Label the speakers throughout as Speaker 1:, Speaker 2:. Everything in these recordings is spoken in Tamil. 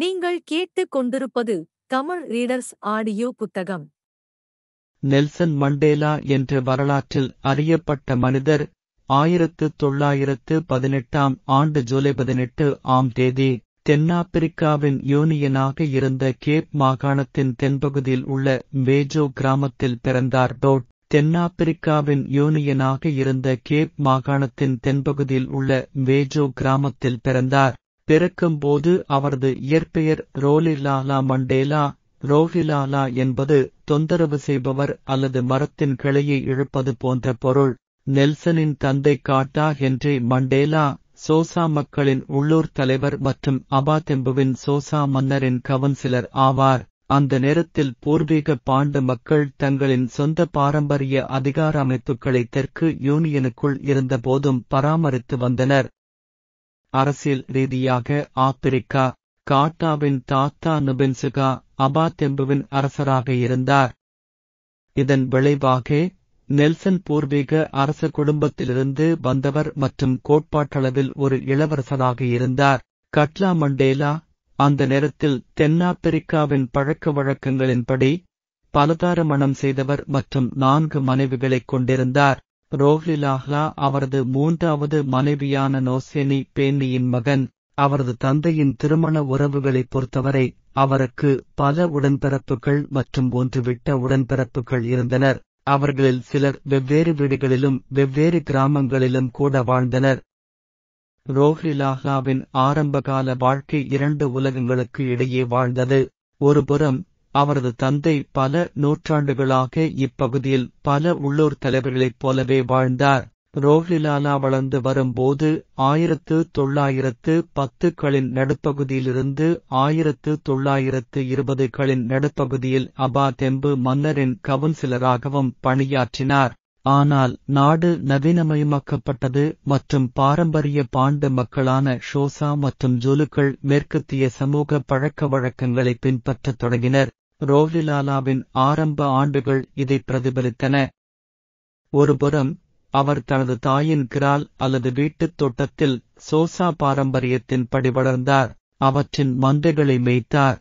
Speaker 1: நீங்கள் கேட்டுக் கொண்டிருப்பது தமிழ் ரீடர்ஸ் ஆடியோ புத்தகம் நெல்சன் மண்டேலா என்ற வரலாற்றில் அறியப்பட்ட மனிதர் ஆயிரத்து தொள்ளாயிரத்து பதினெட்டாம் ஆண்டு ஜூலை பதினெட்டு ஆம் தேதி தென்னாப்பிரிக்காவின் யூனியனாக இருந்த கேப் மாகாணத்தின் தென்பகுதியில் உள்ள மேஜோ கிராமத்தில் பிறந்தார் டோட் தென்னாப்பிரிக்காவின் யூனியனாக இருந்த கேப் மாகாணத்தின் தென்பகுதியில் உள்ள வேஜோ கிராமத்தில் பிறந்தார் பிறக்கும்போது அவரது இயற்பெயர் ரோலிலாலா மண்டேலா ரோஹிலாலா என்பது தொந்தரவு செய்பவர் அல்லது மரத்தின் கிளையை இழுப்பது போன்ற பொருள் நெல்சனின் தந்தை காட்டா ஹென்றி மண்டேலா சோசா மக்களின் உள்ளூர் தலைவர் மற்றும் அபாதெம்புவின் சோசா மன்னரின் கவுன்சிலர் ஆவார் அந்த நேரத்தில் பூர்வீக பாண்டு மக்கள் தங்களின் சொந்த பாரம்பரிய அதிகார அமைப்புகளை தெற்கு யூனியனுக்குள் இருந்தபோதும் பராமரித்து வந்தனர் அரசியல் ரீதியாக ஆப்பிரிக்கா காட்டாவின் தாத்தா அபா அபாத்தெம்புவின் அரசராக இருந்தார் இதன் விளைவாக நெல்சன் பூர்வீக அரச குடும்பத்திலிருந்து வந்தவர் மற்றும் கோட்பாட்டளவில் ஒரு இளவரசராக இருந்தார் கட்லா மண்டேலா அந்த நேரத்தில் தென்னாப்பிரிக்காவின் பழக்க வழக்கங்களின்படி பலதார மனம் செய்தவர் மற்றும் நான்கு மனைவிகளைக் கொண்டிருந்தார் ரோஹிலாஹ்லா அவரது மூன்றாவது மனைவியான நோசேனி பேண்டியின் மகன் அவரது தந்தையின் திருமண உறவுகளை பொறுத்தவரை அவருக்கு பல உடன்பிறப்புகள் மற்றும் ஒன்றுவிட்ட உடன்பிறப்புகள் இருந்தனர் அவர்களில் சிலர் வெவ்வேறு வீடுகளிலும் வெவ்வேறு கிராமங்களிலும் கூட வாழ்ந்தனர் ரோஹிலாஹ்லாவின் ஆரம்பகால வாழ்க்கை இரண்டு உலகங்களுக்கு இடையே வாழ்ந்தது ஒருபுறம் அவரது தந்தை பல நூற்றாண்டுகளாக இப்பகுதியில் பல உள்ளூர் தலைவர்களைப் போலவே வாழ்ந்தார் ரோஹிலாலா வளர்ந்து வரும்போது ஆயிரத்து தொள்ளாயிரத்து பத்துகளின் நடுப்பகுதியிலிருந்து ஆயிரத்து தொள்ளாயிரத்து இருபதுகளின் நடுப்பகுதியில் அபா தெம்பு மன்னரின் கவுன்சிலராகவும் பணியாற்றினார் ஆனால் நாடு நவீனமயமாக்கப்பட்டது மற்றும் பாரம்பரிய பாண்டு மக்களான ஷோசா மற்றும் ஜோலுக்கள் மேற்கத்திய சமூக பழக்க வழக்கங்களை பின்பற்றத் தொடங்கினர் ரோவ்லிலாலாவின் ஆரம்ப ஆண்டுகள் இதை பிரதிபலித்தன ஒருபுறம் அவர் தனது தாயின் கிரால் அல்லது வீட்டுத் தோட்டத்தில் சோசா பாரம்பரியத்தின் படி வளர்ந்தார் அவற்றின் மந்தைகளை மேய்த்தார்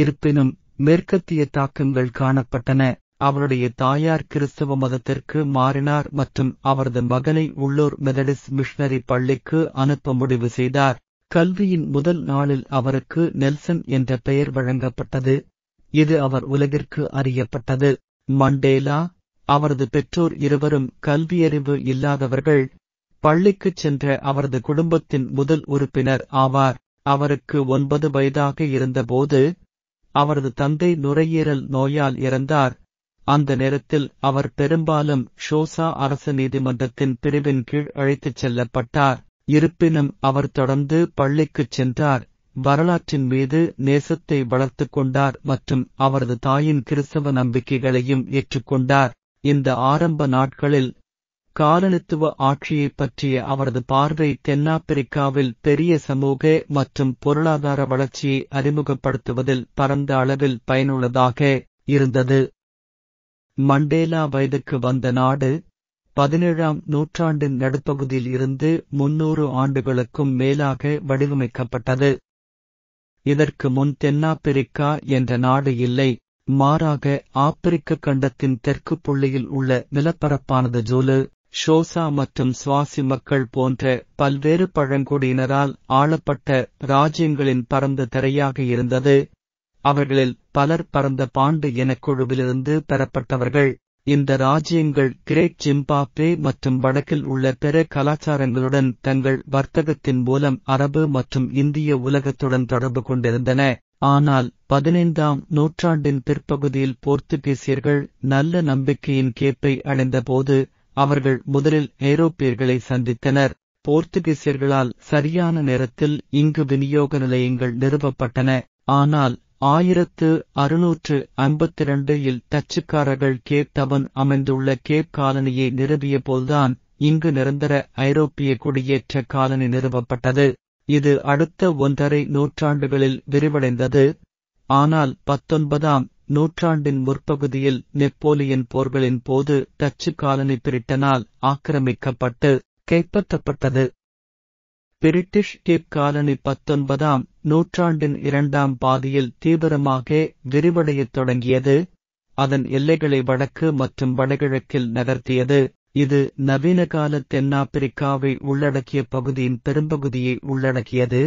Speaker 1: இருப்பினும் மேற்கத்திய தாக்கங்கள் காணப்பட்டன அவருடைய தாயார் கிறிஸ்தவ மதத்திற்கு மாறினார் மற்றும் அவரது மகனை உள்ளூர் மெதடிஸ் மிஷனரி பள்ளிக்கு அனுப்ப முடிவு செய்தார் கல்வியின் முதல் நாளில் அவருக்கு நெல்சன் என்ற பெயர் வழங்கப்பட்டது இது அவர் உலகிற்கு அறியப்பட்டது மண்டேலா அவரது பெற்றோர் இருவரும் கல்வியறிவு இல்லாதவர்கள் பள்ளிக்குச் சென்ற அவரது குடும்பத்தின் முதல் உறுப்பினர் ஆவார் அவருக்கு ஒன்பது வயதாக இருந்தபோது அவரது தந்தை நுரையீரல் நோயால் இறந்தார் அந்த நேரத்தில் அவர் பெரும்பாலும் ஷோசா அரசு நீதிமன்றத்தின் பிரிவின் கீழ் அழைத்துச் செல்லப்பட்டார் இருப்பினும் அவர் தொடர்ந்து பள்ளிக்குச் சென்றார் வரலாற்றின் மீது நேசத்தை வளர்த்துக் கொண்டார் மற்றும் அவரது தாயின் கிறிஸ்தவ நம்பிக்கைகளையும் ஏற்றுக்கொண்டார் இந்த ஆரம்ப நாட்களில் காலனித்துவ ஆட்சியைப் பற்றிய அவரது பார்வை தென்னாப்பிரிக்காவில் பெரிய சமூக மற்றும் பொருளாதார வளர்ச்சியை அறிமுகப்படுத்துவதில் பரந்த அளவில் பயனுள்ளதாக இருந்தது மண்டேலா வயதுக்கு வந்த நாடு பதினேழாம் நூற்றாண்டின் நடுப்பகுதியில் இருந்து முன்னூறு ஆண்டுகளுக்கும் மேலாக வடிவமைக்கப்பட்டது இதற்கு முன் தென்னாப்பிரிக்கா என்ற நாடு இல்லை மாறாக ஆப்பிரிக்க கண்டத்தின் தெற்கு புள்ளியில் உள்ள நிலப்பரப்பானது ஜோலு ஷோசா மற்றும் சுவாசி மக்கள் போன்ற பல்வேறு பழங்குடியினரால் ஆளப்பட்ட ராஜ்யங்களின் பரந்த திரையாக இருந்தது அவர்களில் பலர் பரந்த பாண்டு எனக்குழுவிலிருந்து பெறப்பட்டவர்கள் இந்த ராஜ்யங்கள் கிரேட் ஜிம்பாப்வே மற்றும் வடக்கில் உள்ள பிற கலாச்சாரங்களுடன் தங்கள் வர்த்தகத்தின் மூலம் அரபு மற்றும் இந்திய உலகத்துடன் தொடர்பு கொண்டிருந்தன ஆனால் பதினைந்தாம் நூற்றாண்டின் பிற்பகுதியில் போர்த்துகீசியர்கள் நல்ல நம்பிக்கையின் கேப்பை அடைந்தபோது அவர்கள் முதலில் ஐரோப்பியர்களை சந்தித்தனர் போர்த்துகீசியர்களால் சரியான நேரத்தில் இங்கு விநியோக நிலையங்கள் நிறுவப்பட்டன ஆனால் ஆயிரத்து அறுநூற்று ஐம்பத்திரண்டு இல் டச்சுக்காரர்கள் கேப் தவன் அமைந்துள்ள கேப் காலனியை நிறுவிய போல்தான் இங்கு நிரந்தர ஐரோப்பிய குடியேற்ற காலனி நிறுவப்பட்டது இது அடுத்த ஒன்றரை நூற்றாண்டுகளில் விரிவடைந்தது ஆனால் பத்தொன்பதாம் நூற்றாண்டின் முற்பகுதியில் நெப்போலியன் போர்களின் போது டச்சு காலனி பிரிட்டனால் ஆக்கிரமிக்கப்பட்டு கைப்பற்றப்பட்டது பிரிட்டிஷ் டீப் காலனி பத்தொன்பதாம் நூற்றாண்டின் இரண்டாம் பாதியில் தீவிரமாக விரிவடையத் தொடங்கியது அதன் எல்லைகளை வடக்கு மற்றும் வடகிழக்கில் நகர்த்தியது இது நவீன கால தென்னாப்பிரிக்காவை உள்ளடக்கிய பகுதியின் பெரும்பகுதியை உள்ளடக்கியது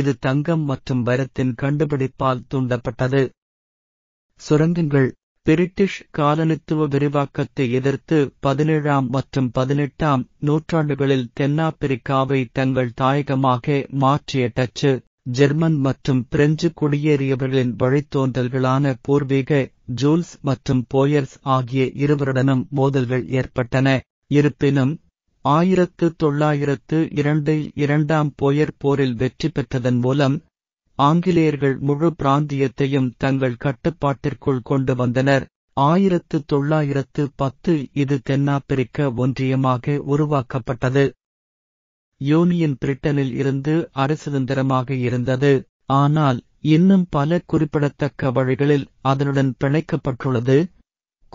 Speaker 1: இது தங்கம் மற்றும் வரத்தின் கண்டுபிடிப்பால் தூண்டப்பட்டது சுரங்கங்கள் பிரிட்டிஷ் காலனித்துவ விரிவாக்கத்தை எதிர்த்து பதினேழாம் மற்றும் பதினெட்டாம் நூற்றாண்டுகளில் தென்னாப்பிரிக்காவை தங்கள் தாயகமாக மாற்றிய டச்சு ஜெர்மன் மற்றும் பிரெஞ்சு குடியேறியவர்களின் வழித்தோன்றல்களான பூர்வீக ஜூல்ஸ் மற்றும் போயர்ஸ் ஆகிய இருவருடனும் மோதல்கள் ஏற்பட்டன இருப்பினும் ஆயிரத்து தொள்ளாயிரத்து இரண்டு இரண்டாம் போயர் போரில் வெற்றி பெற்றதன் மூலம் ஆங்கிலேயர்கள் முழு பிராந்தியத்தையும் தங்கள் கட்டுப்பாட்டிற்குள் கொண்டு வந்தனர் ஆயிரத்து தொள்ளாயிரத்து பத்து இது தென்னாப்பிரிக்க ஒன்றியமாக உருவாக்கப்பட்டது யூனியன் பிரிட்டனில் இருந்து அரசுதந்திரமாக இருந்தது ஆனால் இன்னும் பல குறிப்பிடத்தக்க வழிகளில் அதனுடன் பிணைக்கப்பட்டுள்ளது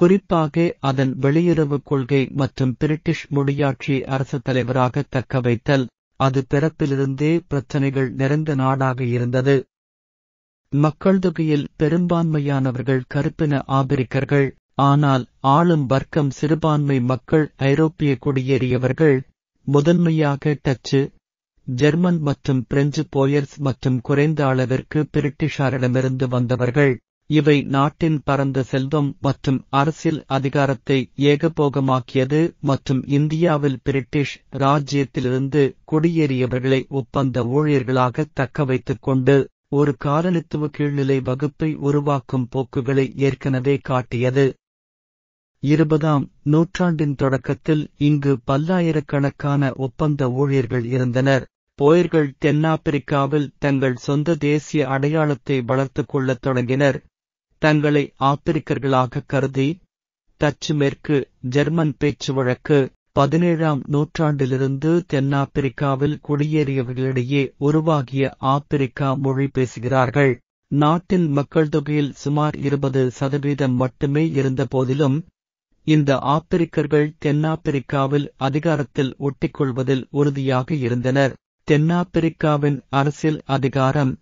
Speaker 1: குறிப்பாக அதன் வெளியுறவுக் கொள்கை மற்றும் பிரிட்டிஷ் முடியாட்சி அரசு தலைவராக தக்க வைத்தல் அது பிறப்பிலிருந்தே பிரச்சனைகள் நிறைந்த நாடாக இருந்தது மக்கள் தொகையில் பெரும்பான்மையானவர்கள் கருப்பின ஆபிரிக்கர்கள் ஆனால் ஆளும் வர்க்கம் சிறுபான்மை மக்கள் ஐரோப்பிய குடியேறியவர்கள் முதன்மையாக டச்சு ஜெர்மன் மற்றும் பிரெஞ்சு போயர்ஸ் மற்றும் குறைந்த அளவிற்கு பிரிட்டிஷாரிடமிருந்து வந்தவர்கள் இவை நாட்டின் பரந்த செல்வம் மற்றும் அரசியல் அதிகாரத்தை ஏகபோகமாக்கியது மற்றும் இந்தியாவில் பிரிட்டிஷ் ராஜ்யத்திலிருந்து குடியேறியவர்களை ஒப்பந்த ஊழியர்களாக தக்கவைத்துக் கொண்டு ஒரு காலனித்துவ கீழ்நிலை வகுப்பை உருவாக்கும் போக்குகளை ஏற்கனவே காட்டியது இருபதாம் நூற்றாண்டின் தொடக்கத்தில் இங்கு பல்லாயிரக்கணக்கான ஒப்பந்த ஊழியர்கள் இருந்தனர் போயர்கள் தென்னாப்பிரிக்காவில் தங்கள் சொந்த தேசிய அடையாளத்தை வளர்த்துக் கொள்ளத் தொடங்கினர் தங்களை ஆப்பிரிக்கர்களாக கருதி தச்சு மேற்கு ஜெர்மன் பேச்சு வழக்கு பதினேழாம் நூற்றாண்டிலிருந்து தென்னாப்பிரிக்காவில் குடியேறியவர்களிடையே உருவாகிய ஆப்பிரிக்கா மொழி பேசுகிறார்கள் நாட்டின் மக்கள் தொகையில் சுமார் இருபது சதவீதம் மட்டுமே இருந்த போதிலும் இந்த ஆப்பிரிக்கர்கள் தென்னாப்பிரிக்காவில் அதிகாரத்தில் ஒட்டிக்கொள்வதில் உறுதியாக இருந்தனர் தென்னாப்பிரிக்காவின் அரசியல் அதிகாரம்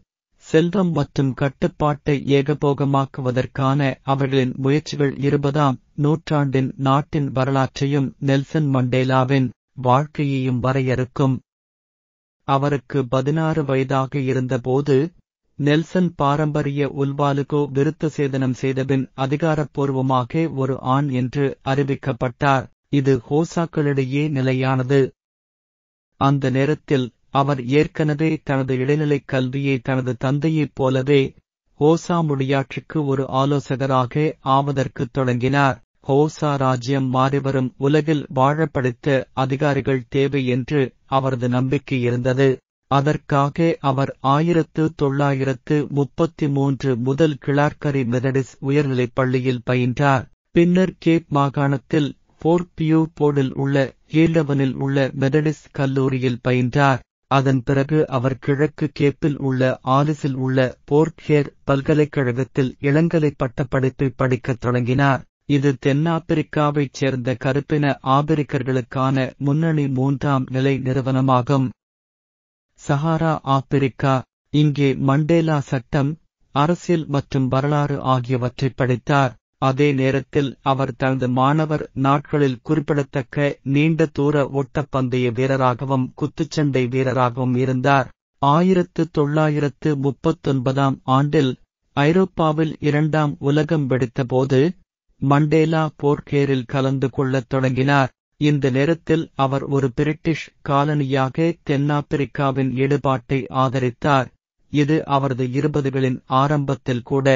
Speaker 1: செல்வம் மற்றும் கட்டுப்பாட்டை ஏகபோகமாக்குவதற்கான அவர்களின் முயற்சிகள் இருபதாம் நூற்றாண்டின் நாட்டின் வரலாற்றையும் நெல்சன் மண்டேலாவின் வாழ்க்கையையும் வரையறுக்கும் அவருக்கு பதினாறு வயதாக இருந்தபோது நெல்சன் பாரம்பரிய உல்வாலுகோ விருத்த சேதனம் செய்தபின் அதிகாரப்பூர்வமாக ஒரு ஆண் என்று அறிவிக்கப்பட்டார் இது ஹோசாக்களிடையே நிலையானது அந்த நேரத்தில் அவர் ஏற்கனவே தனது இடைநிலைக் கல்வியை தனது தந்தையைப் போலவே ஹோசா முடியாற்றுக்கு ஒரு ஆலோசகராக ஆவதற்கு தொடங்கினார் ஹோசா ராஜ்யம் மாறிவரும் உலகில் வாழப்படுத்த அதிகாரிகள் தேவை என்று அவரது நம்பிக்கை இருந்தது அதற்காக அவர் ஆயிரத்து தொள்ளாயிரத்து முப்பத்தி மூன்று முதல் கிளார்கரி மெதடிஸ் உயர்நிலைப் பள்ளியில் பயின்றார் பின்னர் கேப் மாகாணத்தில் போர்பியூ போர்டில் உள்ள ஈழவனில் உள்ள மெதடிஸ் கல்லூரியில் பயின்றார் அதன் பிறகு அவர் கிழக்கு கேப்பில் உள்ள ஆலிஸில் உள்ள போர்ட்ஹேர் பல்கலைக்கழகத்தில் இளங்கலை பட்டப்படிப்பை படிக்கத் தொடங்கினார் இது தென்னாப்பிரிக்காவைச் சேர்ந்த கருப்பின ஆபிரிக்கர்களுக்கான முன்னணி மூன்றாம் நிலை நிறுவனமாகும் சஹாரா ஆப்பிரிக்கா இங்கே மண்டேலா சட்டம் அரசியல் மற்றும் வரலாறு ஆகியவற்றை படித்தார் அதே நேரத்தில் அவர் தனது மாணவர் நாட்களில் குறிப்பிடத்தக்க நீண்ட தூர ஓட்டப்பந்தய வீரராகவும் குத்துச்சண்டை வீரராகவும் இருந்தார் ஆயிரத்து தொள்ளாயிரத்து முப்பத்தொன்பதாம் ஆண்டில் ஐரோப்பாவில் இரண்டாம் உலகம் வெடித்தபோது மண்டேலா போர்க்கேரில் கலந்து கொள்ளத் தொடங்கினார் இந்த நேரத்தில் அவர் ஒரு பிரிட்டிஷ் காலனியாக தென்னாப்பிரிக்காவின் ஈடுபாட்டை ஆதரித்தார் இது அவரது இருபதுகளின் ஆரம்பத்தில் கூட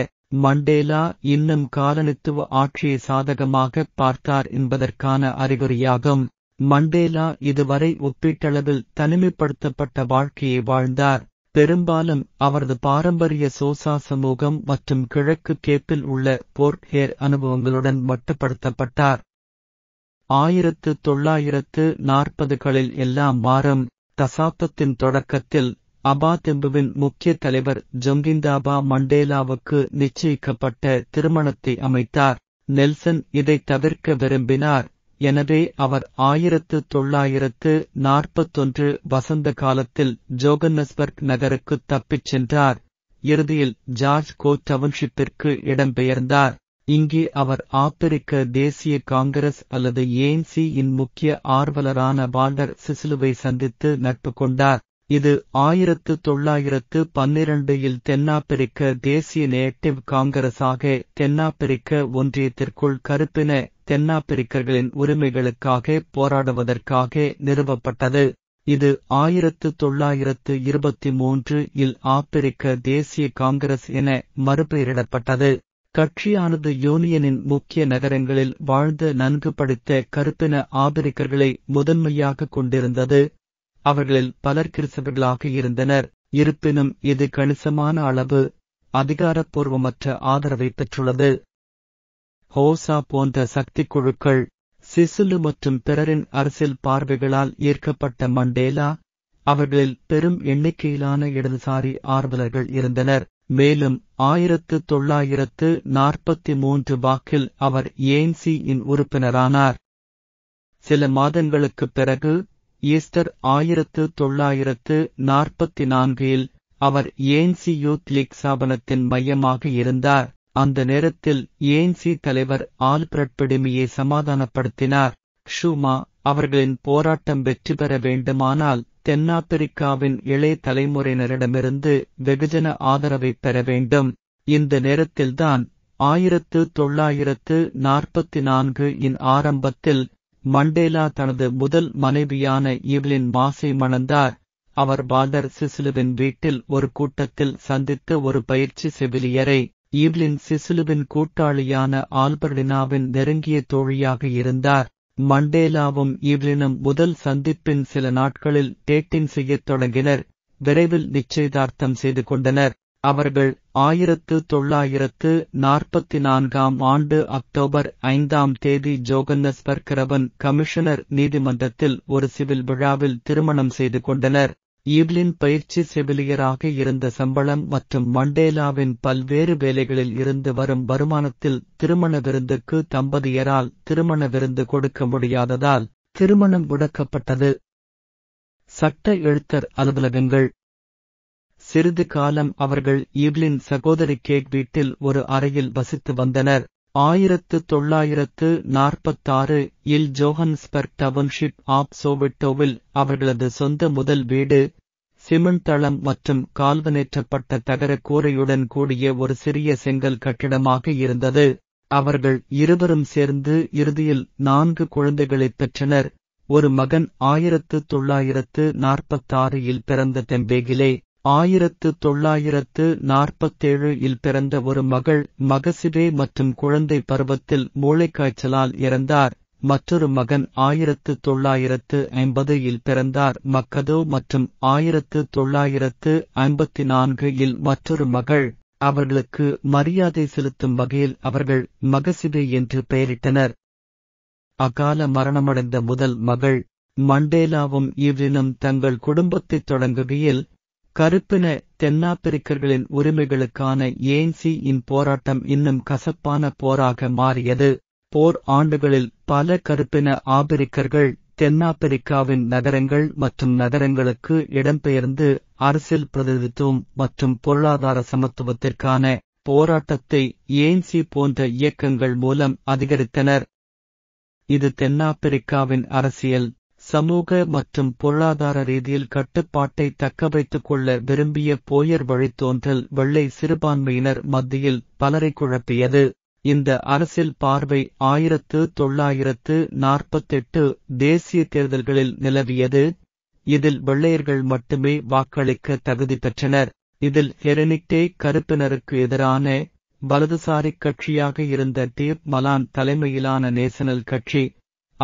Speaker 1: மண்டேலா இன்னும் காலனித்துவ ஆட்சியை சாதகமாக பார்த்தார் என்பதற்கான அறிகுறியாகும் மண்டேலா இதுவரை ஒப்பீட்டளவில் தனிமைப்படுத்தப்பட்ட வாழ்க்கையை வாழ்ந்தார் பெரும்பாலும் அவரது பாரம்பரிய சோசா சமூகம் மற்றும் கிழக்கு கேப்பில் உள்ள போர்ட் ஹேர் அனுபவங்களுடன் மட்டுப்படுத்தப்பட்டார் ஆயிரத்து தொள்ளாயிரத்து நாற்பதுகளில் எல்லாம் மாறும் தசாப்தத்தின் தொடக்கத்தில் அபாத் என்பவின் முக்கிய தலைவர் ஜொங்கிந்தாபா மண்டேலாவுக்கு நிச்சயிக்கப்பட்ட திருமணத்தை அமைத்தார் நெல்சன் இதை தவிர்க்க விரும்பினார் எனவே அவர் ஆயிரத்து தொள்ளாயிரத்து நாற்பத்தொன்று வசந்த காலத்தில் ஜோகன்னஸ்பர்க் நகருக்கு தப்பிச் சென்றார் இறுதியில் ஜார்ஜ் கோ டவுன்ஷிப்பிற்கு இடம்பெயர்ந்தார் இங்கே அவர் ஆப்பிரிக்க தேசிய காங்கிரஸ் அல்லது ஏன்சி இன் முக்கிய ஆர்வலரான வால்டர் சிசிலுவை சந்தித்து நட்பு கொண்டார் இது ஆயிரத்து தொள்ளாயிரத்து பன்னிரண்டில் தென்னாப்பிரிக்க தேசிய நேட்டிவ் காங்கிரஸாக தென்னாப்பிரிக்க ஒன்றியத்திற்குள் கருப்பின தென்னாப்பிரிக்கர்களின் உரிமைகளுக்காக போராடுவதற்காக நிறுவப்பட்டது இது ஆயிரத்து தொள்ளாயிரத்து இருபத்தி மூன்று இல் ஆப்பிரிக்க தேசிய காங்கிரஸ் என மறுபெயரிடப்பட்டது கட்சியானது யூனியனின் முக்கிய நகரங்களில் வாழ்ந்த நன்கு படித்த கருப்பின ஆபிரிக்கர்களை முதன்மையாக கொண்டிருந்தது அவர்களில் பலர் கிறிஸ்தவர்களாக இருந்தனர் இருப்பினும் இது கணிசமான அளவு அதிகாரப்பூர்வமற்ற ஆதரவை பெற்றுள்ளது ஹோசா போன்ற சக்தி குழுக்கள் சிசிலு மற்றும் பிறரின் அரசியல் பார்வைகளால் ஈர்க்கப்பட்ட மண்டேலா அவர்களில் பெரும் எண்ணிக்கையிலான இடதுசாரி ஆர்வலர்கள் இருந்தனர் மேலும் ஆயிரத்து தொள்ளாயிரத்து நாற்பத்தி மூன்று வாக்கில் அவர் ஏன்சியின் உறுப்பினரானார் சில மாதங்களுக்குப் பிறகு ஈஸ்டர் ஆயிரத்து தொள்ளாயிரத்து நாற்பத்தி நான்கில் அவர் ஏன்சி யூத் லீக் ஸ்தாபனத்தின் மையமாக இருந்தார் அந்த நேரத்தில் ஏன்சி தலைவர் ஆல்பிரட் பிடிமியை சமாதானப்படுத்தினார் ஷூமா அவர்களின் போராட்டம் வெற்றி பெற வேண்டுமானால் தென்னாப்பிரிக்காவின் இளைய தலைமுறையினரிடமிருந்து வெகுஜன ஆதரவை பெற வேண்டும் இந்த நேரத்தில்தான் ஆயிரத்து தொள்ளாயிரத்து நாற்பத்தி நான்கு இன் ஆரம்பத்தில் மண்டேலா தனது முதல் மனைவியான இவ்லின் மாசை மணந்தார் அவர் பாதர் சிசிலுவின் வீட்டில் ஒரு கூட்டத்தில் சந்தித்த ஒரு பயிற்சி செவிலியரை ஈவ்லின் சிசிலுவின் கூட்டாளியான ஆல்பர்டினாவின் நெருங்கிய தோழியாக இருந்தார் மண்டேலாவும் ஈவ்லினும் முதல் சந்திப்பின் சில நாட்களில் டேட்டிங் செய்யத் தொடங்கினர் விரைவில் நிச்சயதார்த்தம் செய்து கொண்டனர் அவர்கள் ஆயிரத்து தொள்ளாயிரத்து நாற்பத்தி நான்காம் ஆண்டு அக்டோபர் ஐந்தாம் தேதி ஜோகன்னஸ்பர் கிரபன் கமிஷனர் நீதிமன்றத்தில் ஒரு சிவில் விழாவில் திருமணம் செய்து கொண்டனர் ஈவ்லின் பயிற்சி செவிலியராக இருந்த சம்பளம் மற்றும் மண்டேலாவின் பல்வேறு வேலைகளில் இருந்து வரும் வருமானத்தில் திருமண விருந்துக்கு தம்பதியரால் திருமண விருந்து கொடுக்க முடியாததால் திருமணம் முடக்கப்பட்டது சட்ட எழுத்தர் அலுவலகங்கள் சிறிது காலம் அவர்கள் ஈவ்லின் சகோதரி கேக் வீட்டில் ஒரு அறையில் வசித்து வந்தனர் ஆயிரத்து தொள்ளாயிரத்து நாற்பத்தாறு இல் ஜோஹன்ஸ்பர்க் டவுன்ஷிப் ஆப் சோவிட்டோவில் அவர்களது சொந்த முதல் வீடு சிமெண்ட் தளம் மற்றும் கால்வனேற்றப்பட்ட தகர கூரையுடன் கூடிய ஒரு சிறிய செங்கல் கட்டிடமாக இருந்தது அவர்கள் இருவரும் சேர்ந்து இறுதியில் நான்கு குழந்தைகளை பெற்றனர் ஒரு மகன் ஆயிரத்து தொள்ளாயிரத்து நாற்பத்தாறு இல் பிறந்த தெம்பேகிலே ஆயிரத்து தொள்ளாயிரத்து நாற்பத்தேழு இல் பிறந்த ஒரு மகள் மகசிரே மற்றும் குழந்தை பருவத்தில் மூளைக்காய்ச்சலால் இறந்தார் மற்றொரு மகன் ஆயிரத்து தொள்ளாயிரத்து ஐம்பது இல் பிறந்தார் மக்கதோ மற்றும் ஆயிரத்து தொள்ளாயிரத்து ஐம்பத்தி நான்கு இல் மற்றொரு மகள் அவர்களுக்கு மரியாதை செலுத்தும் வகையில் அவர்கள் மகசிரே என்று பெயரிட்டனர் அகால மரணமடைந்த முதல் மகள் மண்டேலாவும் இவ்வினும் தங்கள் குடும்பத்தைத் தொடங்குகையில் கருப்பின தென்னாப்பிரிக்கர்களின் உரிமைகளுக்கான ஏன்சியின் போராட்டம் இன்னும் கசப்பான போராக மாறியது போர் ஆண்டுகளில் பல கருப்பின ஆபிரிக்கர்கள் தென்னாப்பிரிக்காவின் நகரங்கள் மற்றும் நகரங்களுக்கு இடம்பெயர்ந்து அரசியல் பிரதிநிதித்துவம் மற்றும் பொருளாதார சமத்துவத்திற்கான போராட்டத்தை ஏன்சி போன்ற இயக்கங்கள் மூலம் அதிகரித்தனர் இது தென்னாப்பிரிக்காவின் அரசியல் சமூக மற்றும் பொருளாதார ரீதியில் கட்டுப்பாட்டை தக்கவைத்துக் கொள்ள விரும்பிய போயர் வழித்தோன்றல் வெள்ளை சிறுபான்மையினர் மத்தியில் பலரை குழப்பியது இந்த அரசியல் பார்வை ஆயிரத்து தொள்ளாயிரத்து நாற்பத்தெட்டு தேசிய தேர்தல்களில் நிலவியது இதில் வெள்ளையர்கள் மட்டுமே வாக்களிக்க தகுதி பெற்றனர் இதில் ஹெரனிக்டே கருப்பினருக்கு எதிரான வலதுசாரி கட்சியாக இருந்த தீப் மலான் தலைமையிலான நேசனல் கட்சி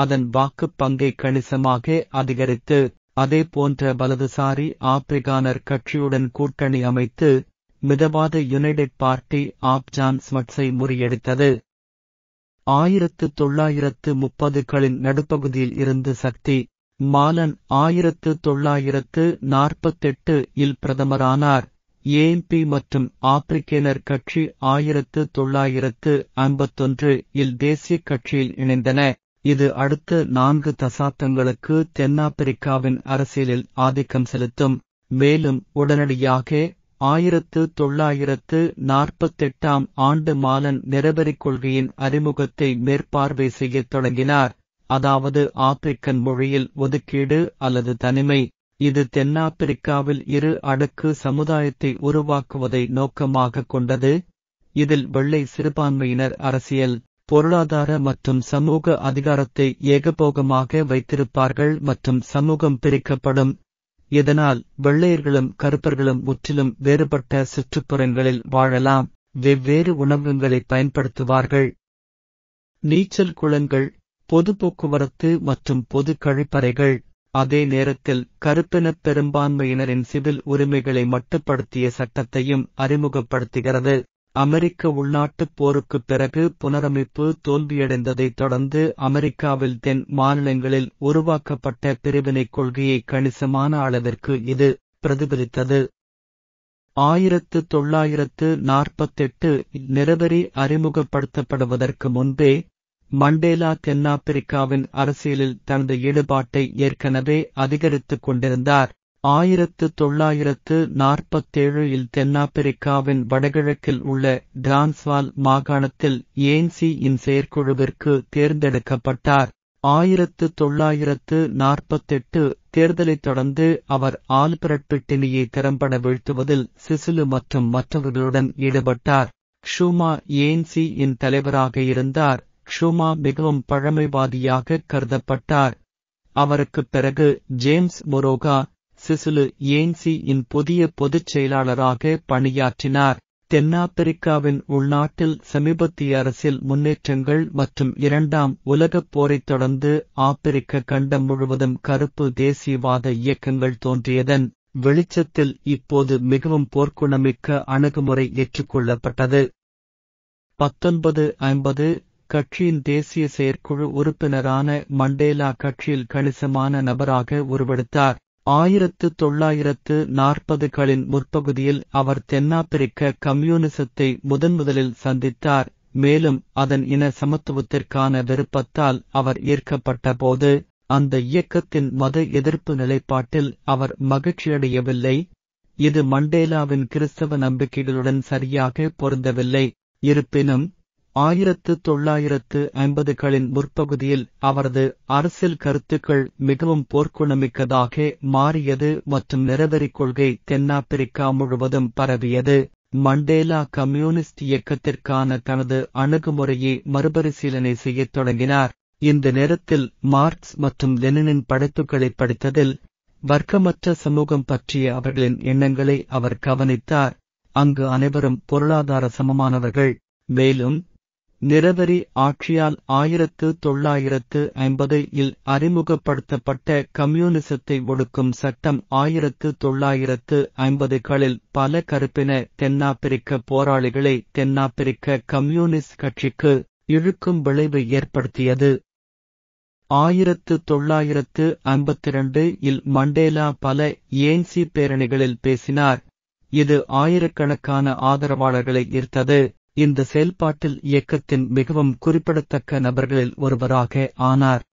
Speaker 1: அதன் வாக்குப் பங்கை கணிசமாக அதிகரித்து அதே போன்ற வலதுசாரி ஆப்பிரிக்கானர் கட்சியுடன் கூட்டணி அமைத்து மிதவாத யுனைடெட் பார்ட்டி ஆப் ஜான் ஸ்மட்ஸை முறியடித்தது ஆயிரத்து தொள்ளாயிரத்து முப்பதுகளின் நடுப்பகுதியில் இருந்து சக்தி மாலன் ஆயிரத்து தொள்ளாயிரத்து நாற்பத்தெட்டு இல் பிரதமரானார் ஏஎம்பி மற்றும் ஆப்பிரிக்கேனர் கட்சி ஆயிரத்து தொள்ளாயிரத்து ஐம்பத்தொன்று இல் தேசிய கட்சியில் இணைந்தன இது அடுத்த நான்கு தசாப்தங்களுக்கு தென்னாப்பிரிக்காவின் அரசியலில் ஆதிக்கம் செலுத்தும் மேலும் உடனடியாக ஆயிரத்து தொள்ளாயிரத்து நாற்பத்தெட்டாம் ஆண்டு மாலன் நிரபரிக் கொள்கையின் அறிமுகத்தை மேற்பார்வை செய்யத் தொடங்கினார் அதாவது ஆப்பிரிக்கன் மொழியில் ஒதுக்கீடு அல்லது தனிமை இது தென்னாப்பிரிக்காவில் இரு அடுக்கு சமுதாயத்தை உருவாக்குவதை நோக்கமாக கொண்டது இதில் வெள்ளை சிறுபான்மையினர் அரசியல் பொருளாதார மற்றும் சமூக அதிகாரத்தை ஏகபோகமாக வைத்திருப்பார்கள் மற்றும் சமூகம் பிரிக்கப்படும் இதனால் வெள்ளையர்களும் கருப்பர்களும் முற்றிலும் வேறுபட்ட சுற்றுப்புறங்களில் வாழலாம் வெவ்வேறு உணவகங்களை பயன்படுத்துவார்கள் நீச்சல் குளங்கள் பொது போக்குவரத்து மற்றும் பொது கழிப்பறைகள் அதே நேரத்தில் கருப்பின பெரும்பான்மையினரின் சிவில் உரிமைகளை மட்டுப்படுத்திய சட்டத்தையும் அறிமுகப்படுத்துகிறது அமெரிக்க உள்நாட்டுப் போருக்குப் பிறகு புனரமைப்பு தோல்வியடைந்ததைத் தொடர்ந்து அமெரிக்காவில் தென் மாநிலங்களில் உருவாக்கப்பட்ட பிரிவினைக் கொள்கையை கணிசமான அளவிற்கு இது பிரதிபலித்தது ஆயிரத்து தொள்ளாயிரத்து நாற்பத்தெட்டு நிரவரி அறிமுகப்படுத்தப்படுவதற்கு முன்பே மண்டேலா தென்னாப்பிரிக்காவின் அரசியலில் தனது ஈடுபாட்டை ஏற்கனவே அதிகரித்துக் கொண்டிருந்தார் ஆயிரத்து தொள்ளாயிரத்து நாற்பத்தேழு இல் தென்னாப்பிரிக்காவின் வடகிழக்கில் உள்ள டிரான்ஸ்வால் மாகாணத்தில் ஏன்சி இன் செயற்குழுவிற்கு தேர்ந்தெடுக்கப்பட்டார் ஆயிரத்து தொள்ளாயிரத்து நாற்பத்தெட்டு தேர்தலைத் தொடர்ந்து அவர் ஆல்பிரட் பிட்டினியை திறம்பட வீழ்த்துவதில் சிசிலு மற்றும் மற்றவர்களுடன் ஈடுபட்டார் ஷூமா ஏன்சி இன் தலைவராக இருந்தார் ஷூமா மிகவும் பழமைவாதியாக கருதப்பட்டார் அவருக்கு பிறகு ஜேம்ஸ் மொரோகா சிசிலு ஏன்சி இன் புதிய பொதுச் செயலாளராக பணியாற்றினார் தென்னாப்பிரிக்காவின் உள்நாட்டில் சமீபத்திய அரசியல் முன்னேற்றங்கள் மற்றும் இரண்டாம் உலகப் போரைத் தொடர்ந்து ஆப்பிரிக்க கண்டம் முழுவதும் கருப்பு தேசியவாத இயக்கங்கள் தோன்றியதன் வெளிச்சத்தில் இப்போது மிகவும் போர்க்குணமிக்க அணுகுமுறை ஏற்றுக்கொள்ளப்பட்டது பத்தொன்பது ஐம்பது கட்சியின் தேசிய செயற்குழு உறுப்பினரான மண்டேலா கட்சியில் கணிசமான நபராக உருவெடுத்தார் ஆயிரத்து தொள்ளாயிரத்து நாற்பதுகளின் முற்பகுதியில் அவர் தென்னாப்பிரிக்க கம்யூனிசத்தை முதன்முதலில் சந்தித்தார் மேலும் அதன் இன சமத்துவத்திற்கான விருப்பத்தால் அவர் ஈர்க்கப்பட்டபோது அந்த இயக்கத்தின் மத எதிர்ப்பு நிலைப்பாட்டில் அவர் மகிழ்ச்சியடையவில்லை இது மண்டேலாவின் கிறிஸ்தவ நம்பிக்கைகளுடன் சரியாக பொருந்தவில்லை இருப்பினும் ஆயிரத்து தொள்ளாயிரத்து ஐம்பதுகளின் முற்பகுதியில் அவரது அரசியல் கருத்துக்கள் மிகவும் போர்க்குணமிக்கதாக மாறியது மற்றும் நிறவெறிக் கொள்கை தென்னாப்பிரிக்கா முழுவதும் பரவியது மண்டேலா கம்யூனிஸ்ட் இயக்கத்திற்கான தனது அணுகுமுறையை மறுபரிசீலனை செய்யத் தொடங்கினார் இந்த நேரத்தில் மார்க்ஸ் மற்றும் லெனினின் படைப்புகளை படித்ததில் வர்க்கமற்ற சமூகம் பற்றிய அவர்களின் எண்ணங்களை அவர் கவனித்தார் அங்கு அனைவரும் பொருளாதார சமமானவர்கள் மேலும் நிரவரி ஆட்சியால் ஆயிரத்து தொள்ளாயிரத்து ஐம்பது இல் அறிமுகப்படுத்தப்பட்ட கம்யூனிசத்தை ஒடுக்கும் சட்டம் ஆயிரத்து தொள்ளாயிரத்து ஐம்பதுகளில் பல கருப்பின தென்னாப்பிரிக்க போராளிகளை தென்னாப்பிரிக்க கம்யூனிஸ்ட் கட்சிக்கு இழுக்கும் விளைவு ஏற்படுத்தியது ஆயிரத்து தொள்ளாயிரத்து ஐம்பத்தி இரண்டு இல் மண்டேலா பல ஏன்சி பேரணிகளில் பேசினார் இது ஆயிரக்கணக்கான ஆதரவாளர்களை ஈர்த்தது இந்த செயல்பாட்டில் இயக்கத்தின் மிகவும் குறிப்பிடத்தக்க நபர்களில் ஒருவராக ஆனார்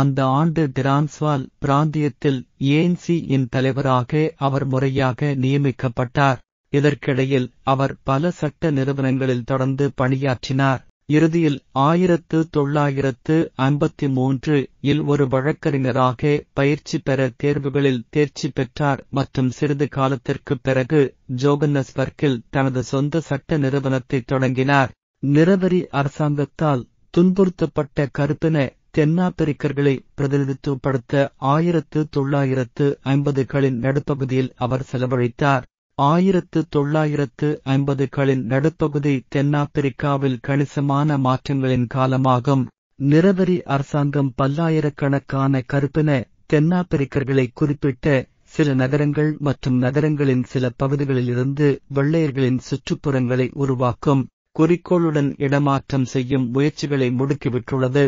Speaker 1: அந்த ஆண்டு திரான்ஸ்வால் பிராந்தியத்தில் ஏஎன்சியின் தலைவராக அவர் முறையாக நியமிக்கப்பட்டார் இதற்கிடையில் அவர் பல சட்ட நிறுவனங்களில் தொடர்ந்து பணியாற்றினார் இறுதியில் ஆயிரத்து தொள்ளாயிரத்து ஐம்பத்தி மூன்று இல் ஒரு வழக்கறிஞராக பயிற்சி பெற தேர்வுகளில் தேர்ச்சி பெற்றார் மற்றும் சிறிது காலத்திற்கு பிறகு ஜோகன்னஸ்பர்க்கில் தனது சொந்த சட்ட நிறுவனத்தை தொடங்கினார் நிரவரி அரசாங்கத்தால் துன்புறுத்தப்பட்ட கருப்பின தென்னாப்பிரிக்கர்களை பிரதிநிதித்துவப்படுத்த ஆயிரத்து தொள்ளாயிரத்து ஐம்பதுகளின் நடுப்பகுதியில் அவர் செலவழித்தார் ஆயிரத்து தொள்ளாயிரத்து ஐம்பதுகளின் நடுப்பகுதி தென்னாப்பிரிக்காவில் கணிசமான மாற்றங்களின் காலமாகும் நிரவரி அரசாங்கம் பல்லாயிரக்கணக்கான கருப்பின தென்னாப்பிரிக்கர்களை குறிப்பிட்ட சில நகரங்கள் மற்றும் நகரங்களின் சில பகுதிகளிலிருந்து வெள்ளையர்களின் சுற்றுப்புறங்களை உருவாக்கும் குறிக்கோளுடன் இடமாற்றம் செய்யும் முயற்சிகளை முடுக்கிவிட்டுள்ளது